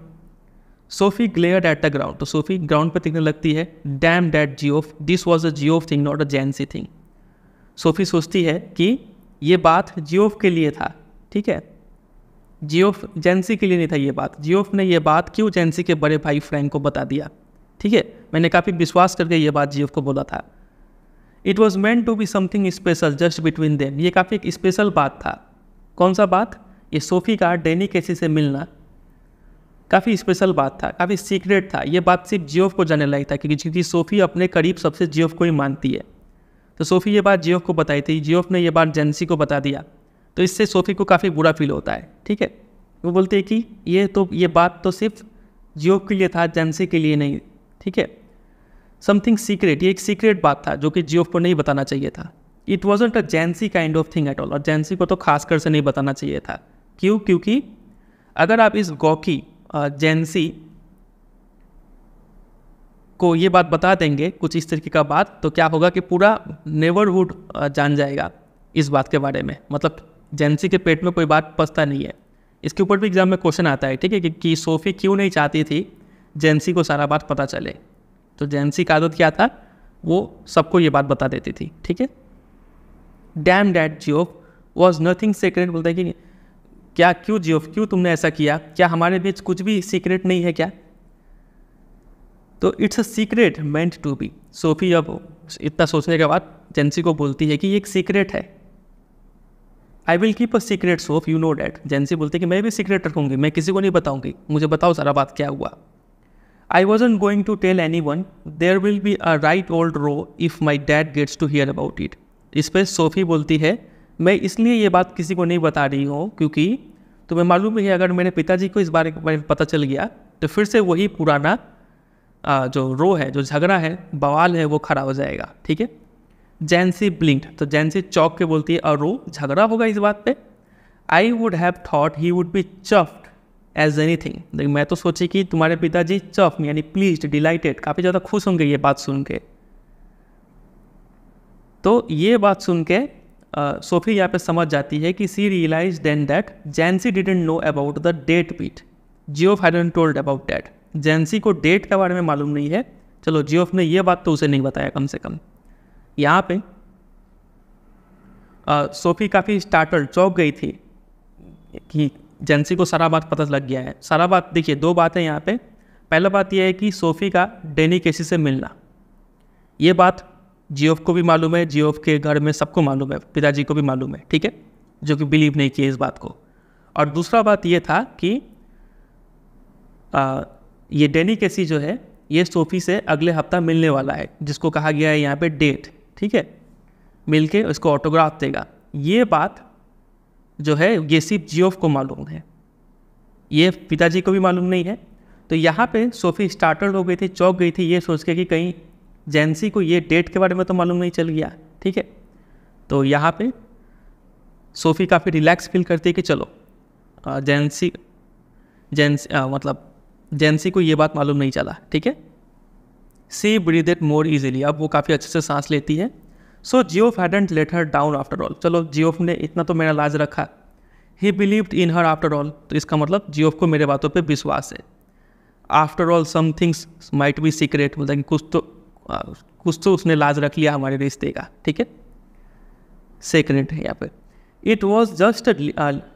Sophie glare at the ground तो सोफी ग्राउंड पर दिखने लगती है damn that oaf this was a Geo thing not a Jancy thing Sophie सोचती है कि ये बात जियोफ के लिए था ठीक है जियोफ जेंसी के लिए नहीं था ये बात जियोफ ने ये बात क्यों जेंसी के बड़े भाई फ्रैंक को बता दिया ठीक है मैंने काफ़ी विश्वास करके ये बात जियोफ को बोला था it was meant to be something special just between them ये काफ़ी एक स्पेशल बात था कौन सा बात ये सोफी का डेनी कैसी से मिलना काफ़ी स्पेशल बात था काफ़ी सीक्रेट था ये बात सिर्फ जियोफ को जाने लायक था क्योंकि सोफी अपने करीब सबसे जियोफ को ही मानती है तो सोफ़ी ये बात जियोफ को बताई थी जियोफ ने ये बात जेंसी को बता दिया तो इससे सोफ़ी को काफ़ी बुरा फील होता है ठीक है वो बोलते हैं कि ये तो ये बात तो सिर्फ जियोफ के लिए था जेंसी के लिए नहीं ठीक है समथिंग सीक्रेट ये एक सीक्रेट बात था जो कि जियोफ को नहीं बताना चाहिए था it was a Jancy kind of thing at all और जेंसी को तो खास कर से नहीं बताना चाहिए था क्यों क्योंकि अगर आप इस गौकी जेंसी को ये बात बता देंगे कुछ इस तरीके का बात तो क्या होगा कि पूरा नेबरहुड जान जाएगा इस बात के बारे में मतलब जेंसी के पेट में कोई बात पसता नहीं है इसके ऊपर भी एग्जाम में क्वेश्चन आता है ठीक है कि, कि सोफ़ी क्यों नहीं चाहती थी जेंसी को सारा बात पता चले तो जेंसी का आदत क्या था वो सबको ये बात बता देती थी ठीक है damn that Geoff was nothing secret बोलते हैं कि क्या क्यों जियोफ क्यों तुमने ऐसा किया क्या हमारे बीच कुछ भी सीक्रेट नहीं है क्या तो it's a secret meant to be Sophie अब इतना सोचने के बाद जेंसी को बोलती है कि ये एक सीक्रेट है I will keep a secret Soph you know that जेंसी बोलती है कि मैं भी सीक्रेट रखूंगी मैं किसी को नहीं बताऊँगी मुझे बताओ सारा बात क्या हुआ I wasn't going to tell anyone there will be a right old row if my dad gets to hear about it इस पर सोफी बोलती है मैं इसलिए ये बात किसी को नहीं बता रही हूँ क्योंकि तुम्हें मालूम है अगर मेरे पिताजी को इस बारे में पता चल गया तो फिर से वही पुराना जो रो है जो झगड़ा है बवाल है वो खड़ा हो जाएगा ठीक है जैनसी ब्लिंक तो जैनसी चौक के बोलती है और रो झगड़ा होगा इस बात पे I would have thought he would be chuffed as anything देखिए मैं तो सोची कि तुम्हारे पिताजी चफ यानी प्लीज डिलाइटेड काफ़ी ज़्यादा खुश होंगे ये बात सुन के तो ये बात सुन के सोफी यहाँ पे समझ जाती है कि she realize then that Jancy didn't know about the date but Geoff फाइडन टोल्ड अबाउट डैट जेंसी को डेट के बारे में मालूम नहीं है चलो जियो ने यह बात तो उसे नहीं बताया कम से कम यहाँ पे आ, सोफी काफ़ी स्टार्टर चौक गई थी कि जेंसी को सारा बात पता लग गया है सारा बात देखिए दो बातें यहाँ पे पहला बात यह है कि सोफी का डेनी केसी से मिलना ये बात जियो को भी मालूम है जियो के घर में सबको मालूम है पिताजी को भी मालूम है ठीक है जो कि बिलीव नहीं किए इस बात को और दूसरा बात यह था कि आ, ये केसी जो है ये सोफी से अगले हफ्ता मिलने वाला है जिसको कहा गया है यहाँ पे डेट ठीक है मिल के उसको ऑटोग्राफ देगा ये बात जो है ये सिर्फ जियोफ को मालूम है ये पिताजी को भी मालूम नहीं है तो यहाँ पे सोफी स्टार्टर हो गई थी चौक गई थी ये सोच के कि कहीं जेंसी को ये डेट के बारे में तो मालूम नहीं चल गया ठीक है तो यहाँ पे सोफ़ी काफ़ी रिलैक्स फील करती है कि चलो जेंसी जेंसी मतलब जेंसी को ये बात मालूम नहीं चला ठीक है she breathe it more easily अब वो काफ़ी अच्छे से सांस लेती है so Geo hadn't let her down after all चलो जियोफ ने इतना तो मेरा लाज रखा he believed in her after all तो इसका मतलब जियोफ को मेरे बातों पे विश्वास है after all some things might be secret मतलब कुछ तो कुछ तो उसने लाज रख लिया हमारे रिश्ते का ठीक है सीक्रेट है यहाँ पर it was just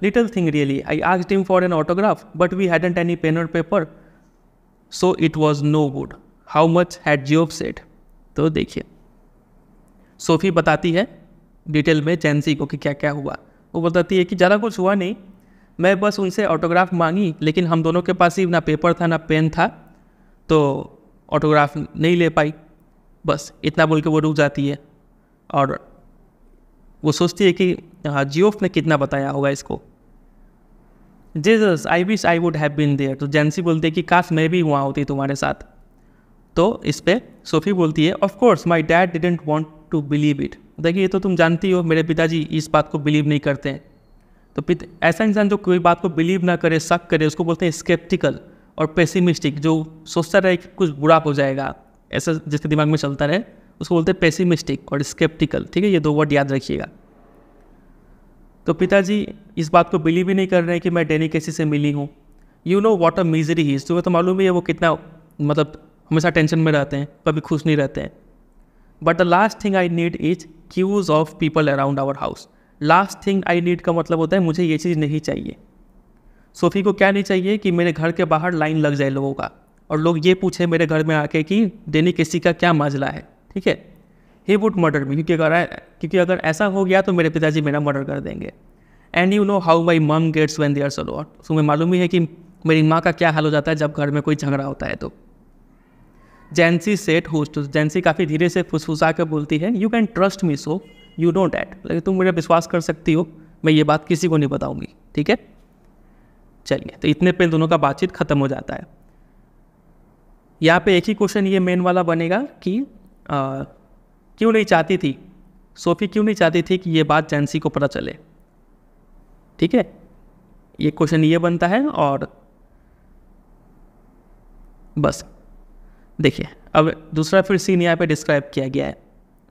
little thing really I आज him for an autograph but we hadn't any pen और paper so it was no good how much had Geoff said तो देखिए सोफी बताती है डिटेल में जेंसी को कि क्या क्या हुआ वो बताती है कि ज़्यादा कुछ हुआ नहीं मैं बस उनसे ऑटोग्राफ मांगी लेकिन हम दोनों के पास ही ना पेपर था ना पेन था तो ऑटोग्राफ नहीं ले पाई बस इतना बोल के वो रुक जाती है और वो सोचती है कि हाँ जियोफ ने कितना बताया होगा इसको Jesus I wish I would have been there तो जेंसी बोलती है कि काश मैं भी वहाँ होती तुम्हारे साथ तो इस पर सोफी बोलती है of course my dad didn't want to believe it देखिए ये तो तुम जानती हो मेरे पिताजी इस बात को बिलीव नहीं करते हैं तो ऐसा इंसान जो कोई बात को बिलीव ना करे शक करे उसको बोलते हैं स्केप्टिकल और पेसिमिस्टिक जो सोचता रहे कि कुछ बुरा हो जाएगा ऐसा जिसके दिमाग में चलता रहे उसको बोलते हैं पेसिमिस्टिक और स्केप्टिकल ठीक है ये दो वर्ड याद रखिएगा तो पिताजी इस बात को बिलीव ही नहीं कर रहे हैं कि मैं डेनी केसी से मिली हूँ you know what a misery he तुम्हें तो मालूम ही है वो कितना मतलब हमेशा टेंशन में रहते हैं कभी खुश नहीं रहते हैं but the last thing I need is queues of people around our house last thing I need का मतलब होता है मुझे ये चीज़ नहीं चाहिए सोफी को क्या नहीं चाहिए कि मेरे घर के बाहर लाइन लग जाए लोगों का और लोग ये पूछे मेरे घर में आके कि डेनी केसी का क्या माजला है ठीक है ही वुड मर्डर मी क्योंकि अगर क्योंकि अगर ऐसा हो गया तो मेरे पिताजी मेरा मर्डर कर देंगे and you know how my mum gets when they are slot so मैं मालूम ही है कि मेरी माँ का क्या हाल हो जाता है जब घर में कोई झगड़ा होता है तो जेंसी सेट होस्ट जेंसी काफ़ी धीरे से फुसफुसा कर बोलती है you can trust me so you don't at लेकिन तुम मेरा विश्वास कर सकती हो मैं ये बात किसी को नहीं बताऊंगी ठीक है चलिए तो इतने पे दोनों का बातचीत खत्म हो जाता है यहाँ पे एक ही क्वेश्चन ये मेन वाला बनेगा कि क्यों नहीं चाहती थी सोफी क्यों नहीं चाहती थी कि ये बात जैन्सी को पता चले ठीक है ये क्वेश्चन ये बनता है और बस देखिए अब दूसरा फिर सीन यहाँ पे डिस्क्राइब किया गया है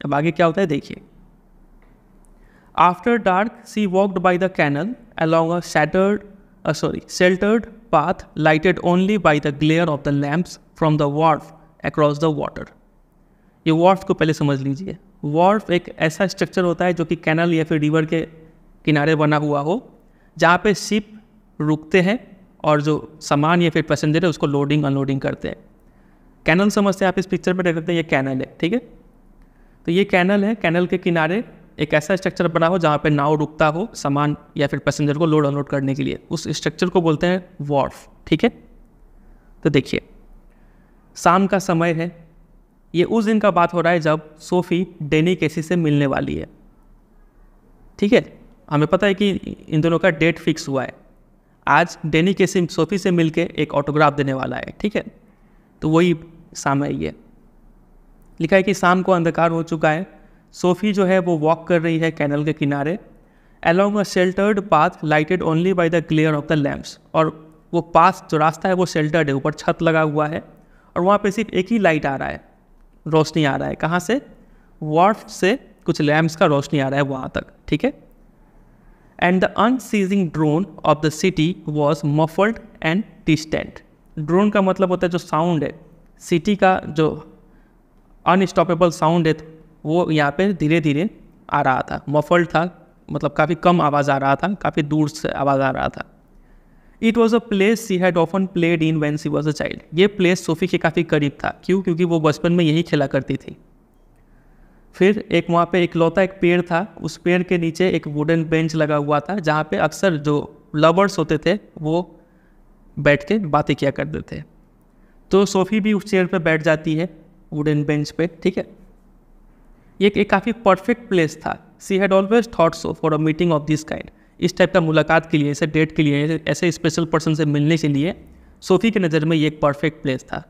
अब आगे क्या होता है देखिए after dark she walked by the canal along a shattered sorry sheltered path lighted only by the glare of the lamps from the wharf across the water ये वॉर्फ को पहले समझ लीजिए वॉर्फ एक ऐसा स्ट्रक्चर होता है जो कि कैनल या फिर रिवर के किनारे बना हुआ हो जहाँ पे शिप रुकते हैं और जो सामान या फिर पैसेंजर है उसको लोडिंग अनलोडिंग करते हैं कैनल समझते हैं आप इस पिक्चर में देख सकते हैं ये कैनल है ठीक है तो ये कैनल है कैनल के किनारे एक ऐसा स्ट्रक्चर बना हो जहाँ पे नाव रुकता हो सामान या फिर पैसेंजर को लोड अनलोड करने के लिए उस स्ट्रक्चर को बोलते हैं वॉर्फ ठीक है तो देखिए शाम का समय है ये उस दिन का बात हो रहा है जब सोफ़ी डेनी केसी से मिलने वाली है ठीक है हमें पता है कि इन दोनों का डेट फिक्स हुआ है आज डेनी केसी सोफ़ी से मिल के एक ऑटोग्राफ देने वाला है ठीक है तो वही शाम है ये लिखा है कि शाम को अंधकार हो चुका है सोफ़ी जो है वो वॉक कर रही है कैनल के किनारे along a sheltered path lighted only by the glare of the lamps और वो पास जो रास्ता है वो शेल्टर्ड है ऊपर छत लगा हुआ है और वहाँ पे सिर्फ एक ही लाइट आ रहा है रोशनी आ रहा है कहाँ से वॉर्फ से कुछ लैम्प्स का रोशनी आ रहा है वहाँ तक ठीक है and the unceasing drone of the city was muffled and distant drone का मतलब होता है जो साउंड है सिटी का जो अनस्टॉपेबल साउंड है वो यहाँ पे धीरे धीरे आ रहा था मफल्ड था मतलब काफ़ी कम आवाज़ आ रहा था काफ़ी दूर से आवाज़ आ रहा था it was a place she had often played in when she was a child ये प्लेस सोफी के काफ़ी करीब था क्यों क्योंकि वो बचपन में यही खेला करती थी फिर एक वहाँ पे लौता एक पेड़ था उस पेड़ के नीचे एक वुडन बेंच लगा हुआ था जहाँ पे अक्सर जो लवर्स होते थे वो बैठ के बातें किया करते थे तो सोफी भी उस चेयर पे बैठ जाती है वुडन बेंच पे ठीक है ये एक, एक काफ़ी परफेक्ट प्लेस था she had always thought so for a meeting of this kind इस टाइप का मुलाकात के लिए ऐसे डेट के लिए ऐसे स्पेशल पर्सन से मिलने के लिए सोफ़ी की नज़र में ये एक परफेक्ट प्लेस था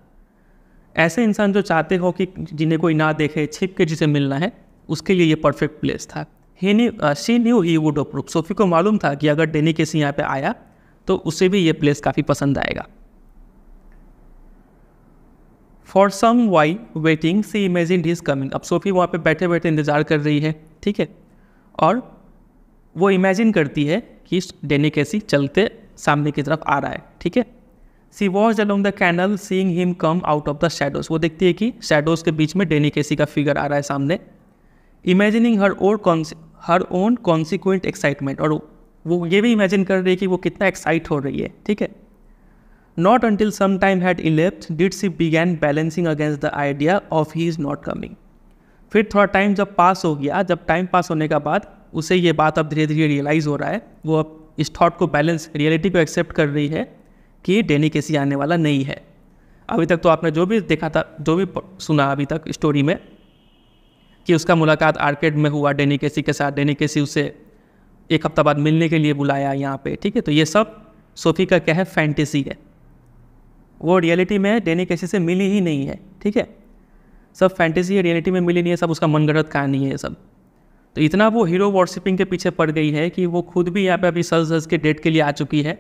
ऐसे इंसान जो चाहते हो कि जिन्हें कोई ना देखे छिप के जिसे मिलना है उसके लिए ये परफेक्ट प्लेस था he knew she knew he would approve Sophie को मालूम था कि अगर डेनी केसी यहाँ पे आया तो उसे भी ये प्लेस काफ़ी पसंद आएगा for some while waiting she imagine his coming अब सोफ़ी वहाँ पे बैठे बैठे इंतज़ार कर रही है ठीक है और वो इमेजिन करती है कि डेनी कैसी चलते सामने की तरफ आ रहा है ठीक है she was along the canal seeing him come out of the shadows वो देखती है कि शेडोज के बीच में डेनी केसी का फिगर आ रहा है सामने imagining her or her own consequent excitement और वो ये भी इमेजिन कर रही है कि वो कितना एक्साइट हो रही है ठीक है not until some time had elapsed did she began balancing against the idea of he is not coming फिर थोड़ा टाइम जब पास हो गया जब टाइम पास होने का बाद उसे ये बात अब धीरे धीरे रियलाइज़ हो रहा है वो अब इस थॉट को बैलेंस रियलिटी को एक्सेप्ट कर रही है कि डेनी केसी आने वाला नहीं है अभी तक तो आपने जो भी देखा था जो भी सुना अभी तक स्टोरी में कि उसका मुलाकात आर्केड में हुआ डेनी केसी के साथ डेनी केसी उसे एक हफ्ता बाद मिलने के लिए बुलाया यहाँ पे ठीक है तो ये सब सोफी का क्या है फैंटेसी है वो रियलिटी में डेनी केसी से मिली ही नहीं है ठीक है सब फैंटेसी है रियलिटी में मिली नहीं है सब उसका मनगढ़ंत कहानी है ये सब तो इतना वो हीरो वॉरशिपिंग के पीछे पड़ गई है कि वो खुद भी यहाँ पे अभी सज सज के डेट के लिए आ चुकी है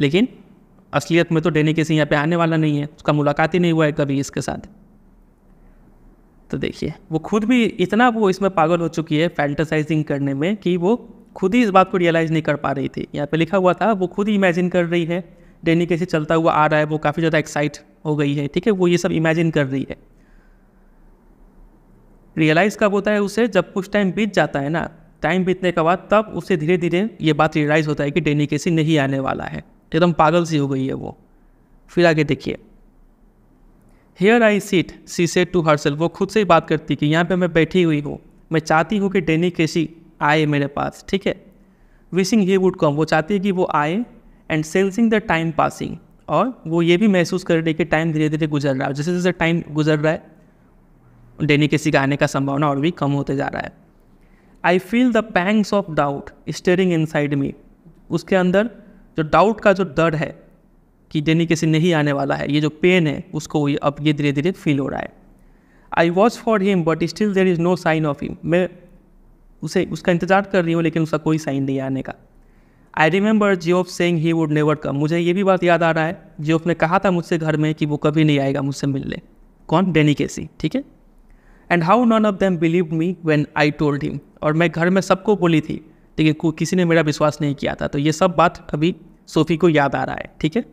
लेकिन असलियत में तो डेनी किसी यहाँ पे आने वाला नहीं है उसका मुलाकात ही नहीं हुआ है कभी इसके साथ तो देखिए वो खुद भी इतना वो इसमें पागल हो चुकी है फैंटसाइजिंग करने में कि वो खुद ही इस बात को रियलाइज़ नहीं कर पा रही थी यहाँ पे लिखा हुआ था वो खुद ही इमेजिन कर रही है डेनी कैसे चलता हुआ आ रहा है वो काफ़ी ज़्यादा एक्साइट हो गई है ठीक है वो ये सब इमेजिन कर रही है रियलाइज़ कब होता है उसे जब कुछ टाइम बीत जाता है ना टाइम बीतने के बाद तब उसे धीरे धीरे ये बात रियलाइज़ होता है कि डेनी केसी नहीं आने वाला है एकदम पागल सी हो गई है वो फिर आगे देखिए here I sit she said to herself वो खुद से ही बात करती कि यहाँ पे मैं बैठी हुई हूँ मैं चाहती हूँ कि डेनी केसी आए मेरे पास ठीक है विशिंग ही वुड कम वो चाहती है कि वो आए and sensing the time passing और वो ये भी महसूस कर रही है कि टाइम धीरे धीरे गुजर रहा है जैसे जैसे टाइम गुजर रहा है केसी का आने का संभावना और भी कम होते जा रहा है I feel the pangs of doubt stirring inside me उसके अंदर जो डाउट का जो डर है कि केसी नहीं आने वाला है ये जो पेन है उसको ये अब ये धीरे धीरे फील हो रहा है I watch for him but still there is no sign of him मैं उसे उसका इंतजार कर रही हूँ लेकिन उसका कोई साइन नहीं आने का I remember of saying he would never come मुझे ये भी बात याद आ रहा है ऑफ ने कहा था मुझसे घर में कि वो कभी नहीं आएगा मुझसे मिलने कौन डेनी केसी ठीक है and how none of them believe me when I told him और मैं घर में सबको बोली थी लेकिन किसी ने मेरा विश्वास नहीं किया था तो ये सब बात अभी सोफी को याद आ रहा है ठीक है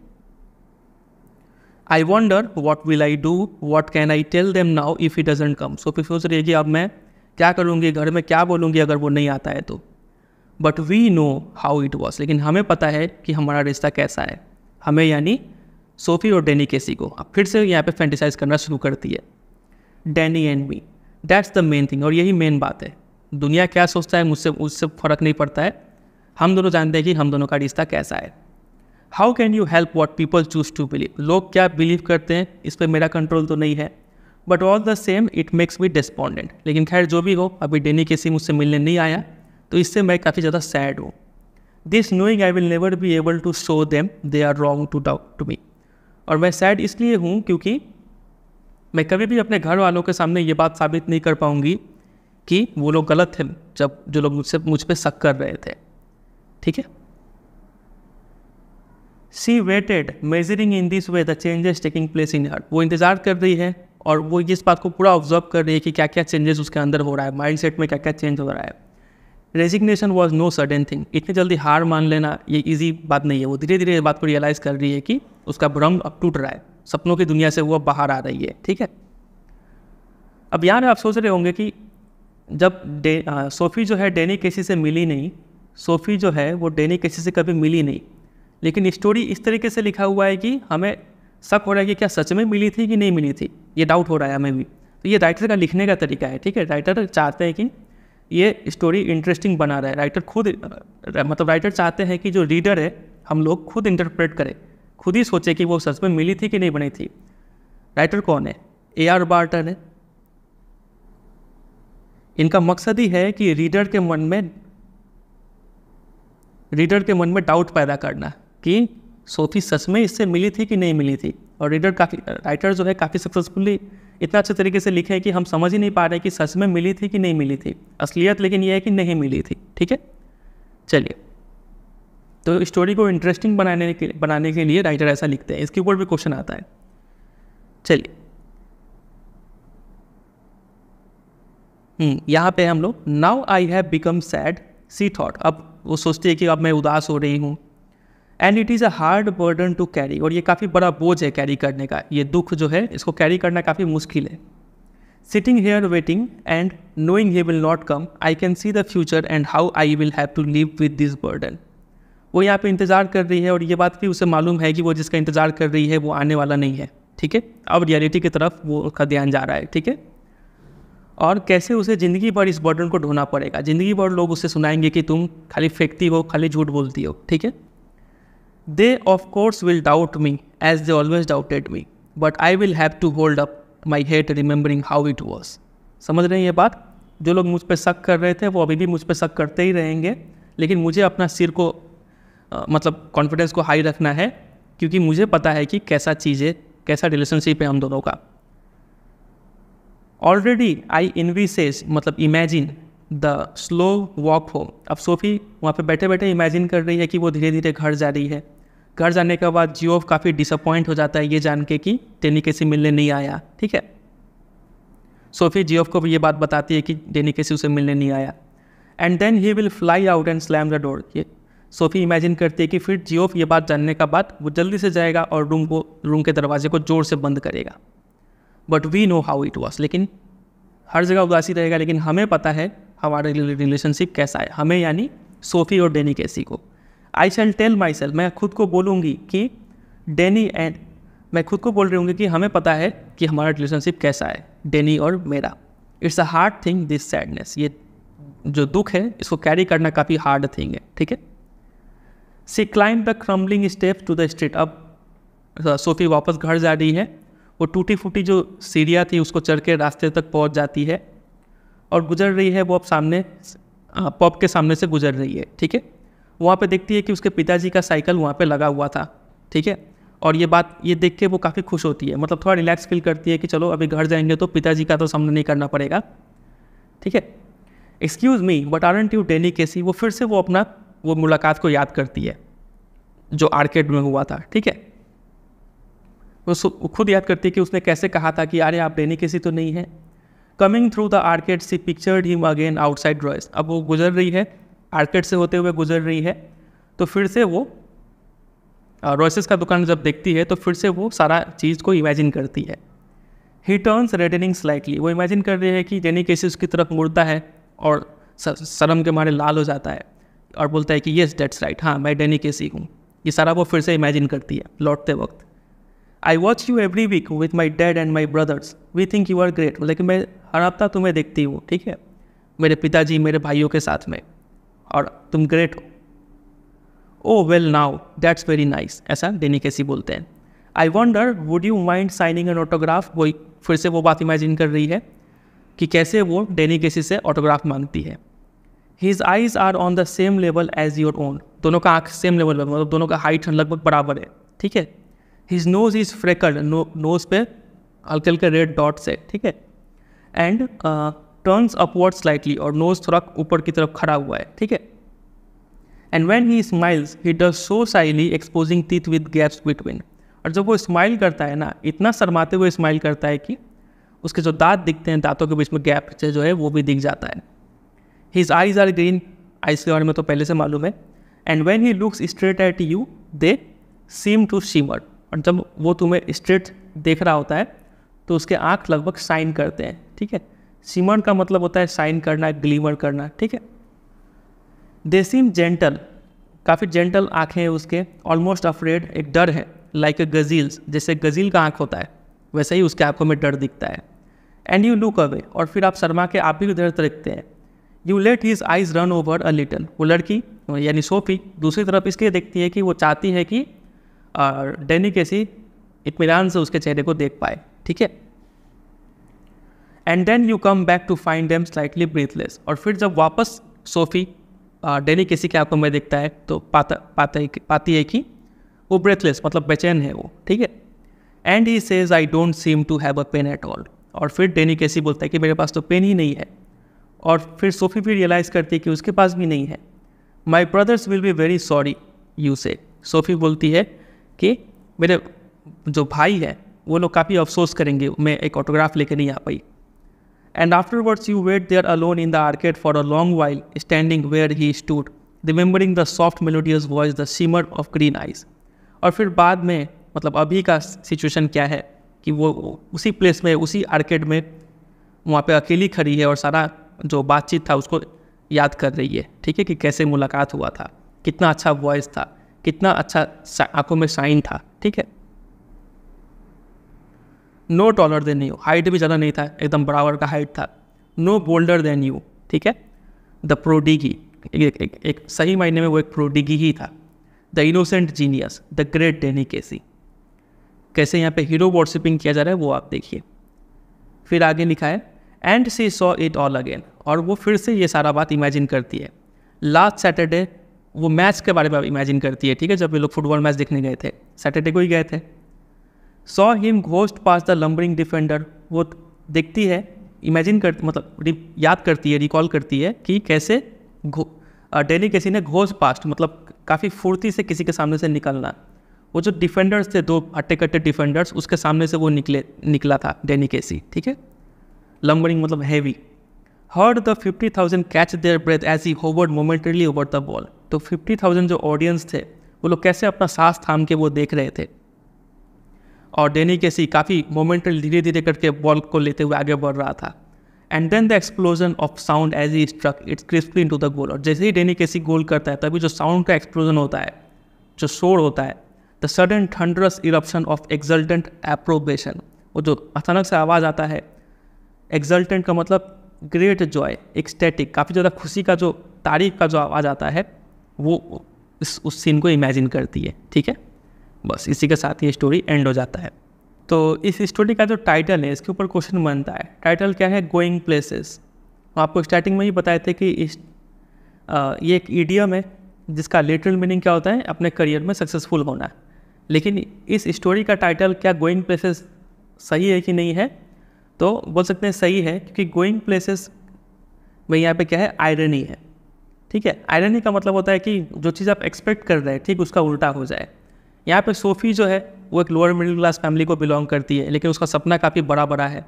I wonder what will I do what can I tell them now if he doesn't come Sophie सोच रही है कि अब मैं क्या करूँगी घर में क्या बोलूँगी अगर वो नहीं आता है तो but we know how it was लेकिन हमें पता है कि हमारा रिश्ता कैसा है हमें यानी सोफी और डेनी केसी को अब फिर से यहाँ पे फैंटिसाइज करना शुरू करती है Danny and me that's the main thing और यही मेन बात है दुनिया क्या सोचता है मुझसे उससे फ़र्क नहीं पड़ता है हम दोनों जानते हैं कि हम दोनों का रिश्ता कैसा है how can you help what people choose to believe लोग क्या बिलीव करते हैं इस पर मेरा कंट्रोल तो नहीं है but all the same it makes me despondent लेकिन खैर जो भी हो अभी डेनी केसी मुझसे मिलने नहीं आया तो इससे मैं काफ़ी ज़्यादा सैड हूँ this knowing I will never be able to show them they are wrong to doubt to me और मैं सैड इसलिए हूँ क्योंकि मैं कभी भी अपने घर वालों के सामने ये बात साबित नहीं कर पाऊंगी कि वो लोग गलत थे जब जो लोग मुझसे मुझ पर शक कर रहे थे ठीक है she waited measuring in this way the changes taking place in her वो इंतज़ार कर रही है और वो इस बात को पूरा ऑब्जर्व कर रही है कि क्या क्या चेंजेस उसके अंदर हो रहा है माइंड सेट में क्या क्या चेंज हो रहा है resignation was no sudden thing इतनी जल्दी हार मान लेना ये इजी बात नहीं है वो धीरे धीरे बात को रियलाइज़ कर रही है कि उसका भ्रम अब टूट रहा है सपनों की दुनिया से वो बाहर आ रही है ठीक है अब यहाँ आप सोच रहे होंगे कि जब डे सोफ़ी जो है डेनी केसी से मिली नहीं सोफ़ी जो है वो डेनी केसी से कभी मिली नहीं लेकिन स्टोरी इस तरीके से लिखा हुआ है कि हमें शक हो रहा है कि क्या सच में मिली थी कि नहीं मिली थी ये डाउट हो रहा है हमें भी तो ये राइटर का लिखने का तरीका है ठीक है राइटर चाहते हैं कि ये स्टोरी इंटरेस्टिंग बना रहा है राइटर खुद मतलब राइटर चाहते हैं कि जो रीडर है हम लोग खुद इंटरप्रेट करें खुद ही सोचे कि वो सच में मिली थी कि नहीं बनी थी राइटर कौन है ए आर बार्टन है इनका मकसद ही है कि रीडर के मन में रीडर के मन में डाउट पैदा करना कि सोफी सच में इससे मिली थी कि नहीं मिली थी और रीडर काफ़ी राइटर जो है काफ़ी सक्सेसफुली इतना अच्छे तरीके से लिखे हैं कि हम समझ ही नहीं पा रहे कि सच में मिली थी कि नहीं मिली थी असलियत लेकिन यह है कि नहीं मिली थी ठीक है चलिए तो स्टोरी को इंटरेस्टिंग बनाने के बनाने के लिए राइटर ऐसा लिखते हैं इसके ऊपर भी क्वेश्चन आता है चलिए हम्म, यहाँ पे हम लोग now I have become sad she thought अब वो सोचती है कि अब मैं उदास हो रही हूँ and it is a hard burden to carry और ये काफ़ी बड़ा बोझ है कैरी करने का ये दुख जो है इसको कैरी करना काफ़ी मुश्किल है sitting here waiting and knowing he will not come I can see the future and how I will have to live with this burden वो यहाँ पे इंतज़ार कर रही है और ये बात भी उसे मालूम है कि वो जिसका इंतज़ार कर रही है वो आने वाला नहीं है ठीक है अब रियलिटी की तरफ वो उसका ध्यान जा रहा है ठीक है और कैसे उसे ज़िंदगी भर इस बर्डन को ढोना पड़ेगा ज़िंदगी भर लोग उसे सुनाएंगे कि तुम खाली फेंकती हो खाली झूठ बोलती हो ठीक है they of course will doubt me as they always doubted me but I will have to hold up my head remembering how it was समझ रहे हैं ये बात जो लोग मुझ पर शक कर रहे थे वो अभी भी मुझ पर शक करते ही रहेंगे लेकिन मुझे अपना सिर को आ, मतलब कॉन्फिडेंस को हाई रखना है क्योंकि मुझे पता है कि कैसा चीज़ है कैसा रिलेशनशिप है हम दोनों का ऑलरेडी आई इन्वीसेज मतलब imagine the slow walk home अब सोफ़ी वहाँ पे बैठे बैठे इमेजिन कर रही है कि वो धीरे धीरे घर जा रही है घर जाने के बाद जियो काफ़ी डिसअपॉइंट हो जाता है ये जान के कि डेनिकेसी मिलने नहीं आया ठीक है सोफी जियोफ को भी ये बात बताती है कि डेनिकेसी उसे मिलने नहीं आया and then he will fly out and slam the door ये सोफी इमेजिन करती है कि फिर जियोफ ये बात जानने का बाद वो जल्दी से जाएगा और रूम को रूम के दरवाजे को ज़ोर से बंद करेगा but we know how it was लेकिन हर जगह उदासी रहेगा लेकिन हमें पता है हमारा रिलेशनशिप कैसा है हमें यानी सोफी और केसी को आई शैल टेल माई सेल्फ मैं खुद को बोलूँगी कि डेनी एंड मैं खुद को बोल रही हूँ कि हमें पता है कि हमारा रिलेशनशिप कैसा है डेनी और मेरा it's a hard thing this sadness ये जो दुख है इसको कैरी करना काफ़ी हार्ड थिंग है ठीक है she climb the crumbling step to the street अब सोफी वापस घर जा रही है वो टूटी फूटी जो सीढ़िया थी उसको चढ़ के रास्ते तक पहुँच जाती है और गुजर रही है वो अब सामने पॉप के सामने से गुजर रही है ठीक है वहाँ पे देखती है कि उसके पिताजी का साइकिल वहाँ पे लगा हुआ था ठीक है और ये बात ये देख के वो काफ़ी खुश होती है मतलब थोड़ा रिलैक्स फील करती है कि चलो अभी घर जाएंगे तो पिताजी का तो सामना नहीं करना पड़ेगा ठीक है excuse me but aren't you Danny Casey वो फिर से वो अपना वो मुलाकात को याद करती है जो आर्केड में हुआ था ठीक है वो खुद याद करती है कि उसने कैसे कहा था कि अरे आप डेनी केसी तो नहीं है coming through the arcade she pictured him again outside Droy's अब वो गुजर रही है आर्केड से होते हुए गुजर रही है तो फिर से वो रॉयसेस का दुकान जब देखती है तो फिर से वो सारा चीज़ को इमेजिन करती है ही टर्न्स रेडनिंग स्लाइटली वो इमेजिन कर रही है कि जेनी केसी उसकी तरफ मुड़ता है और शर्म के मारे लाल हो जाता है और बोलता है कि येस डेट्स राइट हाँ मैं डेनी केसी हूँ ये सारा वो फिर से इमेजिन करती है लौटते वक्त I watch you every week with my dad and my brothers we think you are great लेकिन मैं हर हफ्ता तुम्हें देखती हूँ ठीक है मेरे पिताजी मेरे भाइयों के साथ में और तुम ग्रेट हो oh well now that's very nice ऐसा देनी कैसी बोलते हैं I wonder would you mind signing an autograph वही फिर से वो बात इमेजिन कर रही है कि कैसे वो डेनी केसी से ऑटोग्राफ मांगती है his eyes are on the same level as your own दोनों का आँख सेम लेवल पर मतलब दोनों का हाइट लगभग बराबर है ठीक है his nose is freckled nose पे हल्के हल्के रेड डॉट्स है ठीक है एंड टर्न्स अपवर्ड स्लाइटली और नोज थोड़ा ऊपर की तरफ खड़ा हुआ है ठीक है and when he smiles he does so shyly exposing teeth with gaps between और जब वो स्माइल करता है ना इतना शरमाते हुए स्माइल करता है कि उसके जो दांत दिखते हैं दांतों के बीच में गैप से जो है वो भी दिख जाता है his eyes are green eyes के बारे में तो पहले से मालूम है and when he looks straight at you they seem to shimmer और जब वो तुम्हें स्ट्रेट देख रहा होता है तो उसके आँख लगभग साइन करते हैं ठीक है सिमर का मतलब होता है शाइन करना ग्लीमर करना ठीक है दे सीम जेंटल काफ़ी जेंटल आँखें हैं उसके ऑलमोस्ट अफ्रेड एक डर है लाइक ए गजील्स जैसे गजील का आँख होता है वैसे ही उसके आँखों में डर दिखता है एंड यू लुक अवे और फिर आप शर्मा के आप भी उधर देखते हैं you let his eyes run over a little वो लड़की यानी सोफी दूसरी तरफ इसके देखती है कि वो चाहती है कि डेनी कैसी इतमान से उसके चेहरे को देख पाए ठीक है and then you come back to find them slightly breathless और फिर जब वापस सोफी डेली किसी के आंखों में देखता है तो पाता पाता पाती है कि वो ब्रेथलेस मतलब बेचैन है वो ठीक है and he says I don't seem to have a pen at all और फिर डेनी कैसी बोलता है कि मेरे पास तो पेन ही नहीं है और फिर सोफी भी रियलाइज़ करती है कि उसके पास भी नहीं है my brothers will be very sorry you से सोफी बोलती है कि मेरे जो भाई है वो लोग काफ़ी अफसोस करेंगे मैं एक ऑटोग्राफ लेकर नहीं आ पाई and afterwards you wait there alone in the arcade for a long while, standing where he stood, remembering the soft melodious voice the shimmer of green eyes और फिर बाद में मतलब अभी का सिचुएशन क्या है कि वो उसी प्लेस में उसी आर्केड में वहाँ पे अकेली खड़ी है और सारा जो बातचीत था उसको याद कर रही है ठीक है कि कैसे मुलाकात हुआ था कितना अच्छा वॉइस था कितना अच्छा आंखों में साइन था ठीक है no taller than you height भी ज़्यादा नहीं था एकदम बराबर का हाइट था नो बोल्डर देन यू ठीक है द प्रोडिगी एक, एक, एक सही मायने में वो एक प्रोडिगी ही था the innocent genius the great Danny Casey कैसे यहाँ पे हीरो वॉट्सपिंग किया जा रहा है वो आप देखिए फिर आगे लिखा है and she saw it all again और वो फिर से ये सारा बात इमेजिन करती है लास्ट सैटरडे वो मैच के बारे में इमेजिन करती है ठीक है जब ये लोग फुटबॉल मैच देखने गए थे सैटरडे को ही गए थे saw him ghost past the lumbering defender वो देखती है इमेजिन कर मतलब याद करती है रिकॉल करती है कि कैसे डेली कैसी ने घोष पास्ट मतलब काफ़ी फुर्ती से किसी के सामने से निकलना वो जो डिफेंडर्स थे दो अट्टे कट्टे डिफेंडर्स उसके सामने से वो निकले निकला था डेनी केसी ठीक है लंबरिंग मतलब heavy heard the fifty thousand catch their breath as he hovered momentarily over the ball तो फिफ्टी थाउजेंड जो ऑडियंस थे वो लोग कैसे अपना सांस थाम के वो देख रहे थे और डेनी केसी काफ़ी मोमेंटल धीरे धीरे करके बॉल को लेते हुए आगे बढ़ रहा था and then the explosion of sound as he struck its crisply to the goal और जैसे ही डेनी केसी गोल करता है तभी जो साउंड का एक्सप्लोजन होता है जो शोर होता है the sudden thunderous eruption of exultant approbation वो जो अचानक से आवाज़ आता है एक्जल्टेंट का मतलब ग्रेट जॉय एक्स्टेटिक काफ़ी ज़्यादा खुशी का जो तारीफ का जो आवाज़ आता है वो इस उस सीन को इमेजिन करती है ठीक है बस इसी के साथ ये स्टोरी एंड हो जाता है तो इस स्टोरी का जो टाइटल है इसके ऊपर क्वेश्चन बनता है टाइटल क्या है गोइंग प्लेसेस आपको स्टार्टिंग में ही बताए थे कि इस आ, ये एक ईडियम है जिसका लिटरल मीनिंग क्या होता है अपने करियर में सक्सेसफुल होना लेकिन इस स्टोरी का टाइटल क्या गोइंग प्लेसेस सही है कि नहीं है तो बोल सकते हैं सही है क्योंकि गोइंग प्लेसेस में यहाँ पे क्या है आयरनी है ठीक है आयरनी का मतलब होता है कि जो चीज़ आप एक्सपेक्ट कर रहे हैं ठीक उसका उल्टा हो जाए यहाँ पे सोफ़ी जो है वो एक लोअर मिडिल क्लास फैमिली को बिलोंग करती है लेकिन उसका सपना काफ़ी बड़ा बड़ा है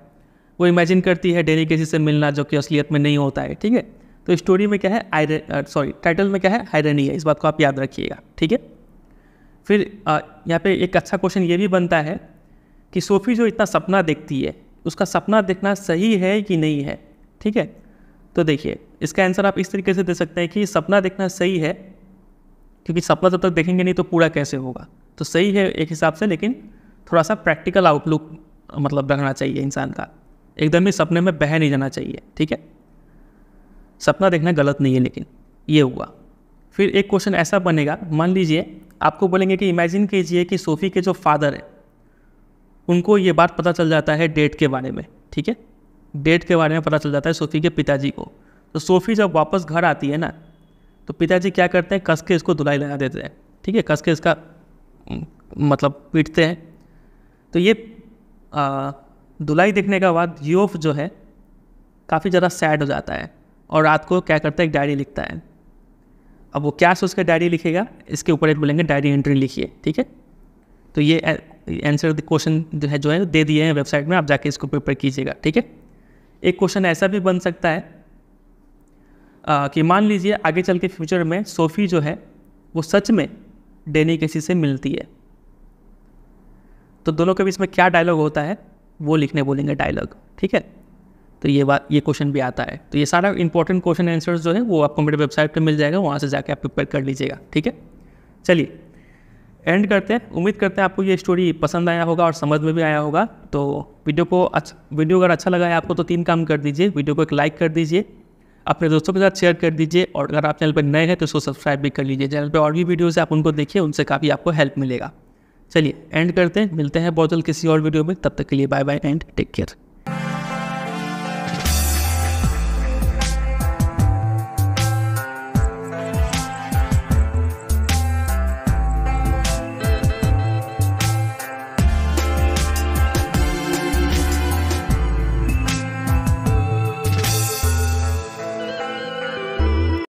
वो इमेजिन करती है डेली किसी से मिलना जो कि असलियत में नहीं होता है ठीक है तो स्टोरी में क्या है आयर सॉरी टाइटल में क्या है आयरनी है इस बात को आप याद रखिएगा ठीक है फिर यहाँ पे एक अच्छा क्वेश्चन ये भी बनता है कि सोफ़ी जो इतना सपना देखती है उसका सपना देखना सही है कि नहीं है ठीक है तो देखिए इसका आंसर आप इस तरीके से दे सकते हैं कि सपना देखना सही है क्योंकि सपना जब तक देखेंगे नहीं तो पूरा कैसे होगा तो सही है एक हिसाब से लेकिन थोड़ा सा प्रैक्टिकल आउटलुक मतलब रखना चाहिए इंसान का एकदम ही सपने में बह नहीं जाना चाहिए ठीक है सपना देखना गलत नहीं है लेकिन ये हुआ फिर एक क्वेश्चन ऐसा बनेगा मान लीजिए आपको बोलेंगे कि इमेजिन कीजिए कि सोफ़ी के जो फादर हैं उनको ये बात पता चल जाता है डेट के बारे में ठीक है डेट के बारे में पता चल जाता है सोफ़ी के पिताजी को तो सोफ़ी जब वापस घर आती है ना तो पिताजी क्या करते हैं कस के इसको धुलाई लगा देते हैं ठीक है कस के इसका मतलब पीटते हैं तो ये दुलाई धुलाई देखने के बाद यूफ जो है काफ़ी ज़्यादा सैड हो जाता है और रात को क्या करता है एक डायरी लिखता है अब वो क्या सोच कर डायरी लिखेगा इसके ऊपर एक बोलेंगे डायरी एंट्री लिखिए ठीक है तो ये आंसर क्वेश्चन जो है जो है दे दिए हैं वेबसाइट में आप जाके इसको प्रिपेयर कीजिएगा ठीक है एक क्वेश्चन ऐसा भी बन सकता है आ, कि मान लीजिए आगे चल के फ्यूचर में सोफ़ी जो है वो सच में केसी से मिलती है तो दोनों के बीच में क्या डायलॉग होता है वो लिखने बोलेंगे डायलॉग ठीक है तो ये बात ये क्वेश्चन भी आता है तो ये सारा इंपॉर्टेंट क्वेश्चन आंसर्स जो है वो आपको मेरे वेबसाइट पर मिल जाएगा वहाँ से जाके आप प्रिपेयर कर लीजिएगा ठीक है चलिए एंड करते हैं उम्मीद करते हैं आपको ये स्टोरी पसंद आया होगा और समझ में भी आया होगा तो वीडियो को अच्छा वीडियो अगर अच्छा लगा है आपको तो तीन काम कर दीजिए वीडियो को एक लाइक कर दीजिए अपने दोस्तों के साथ शेयर कर दीजिए और अगर आप चैनल पर नए हैं तो उसको सब्सक्राइब भी कर लीजिए चैनल पर और भी वीडियोज़ आप उनको देखिए उनसे काफ़ी आपको हेल्प मिलेगा चलिए एंड करते हैं मिलते हैं बहुत जल्द किसी और वीडियो में तब तक के लिए bye bye and take care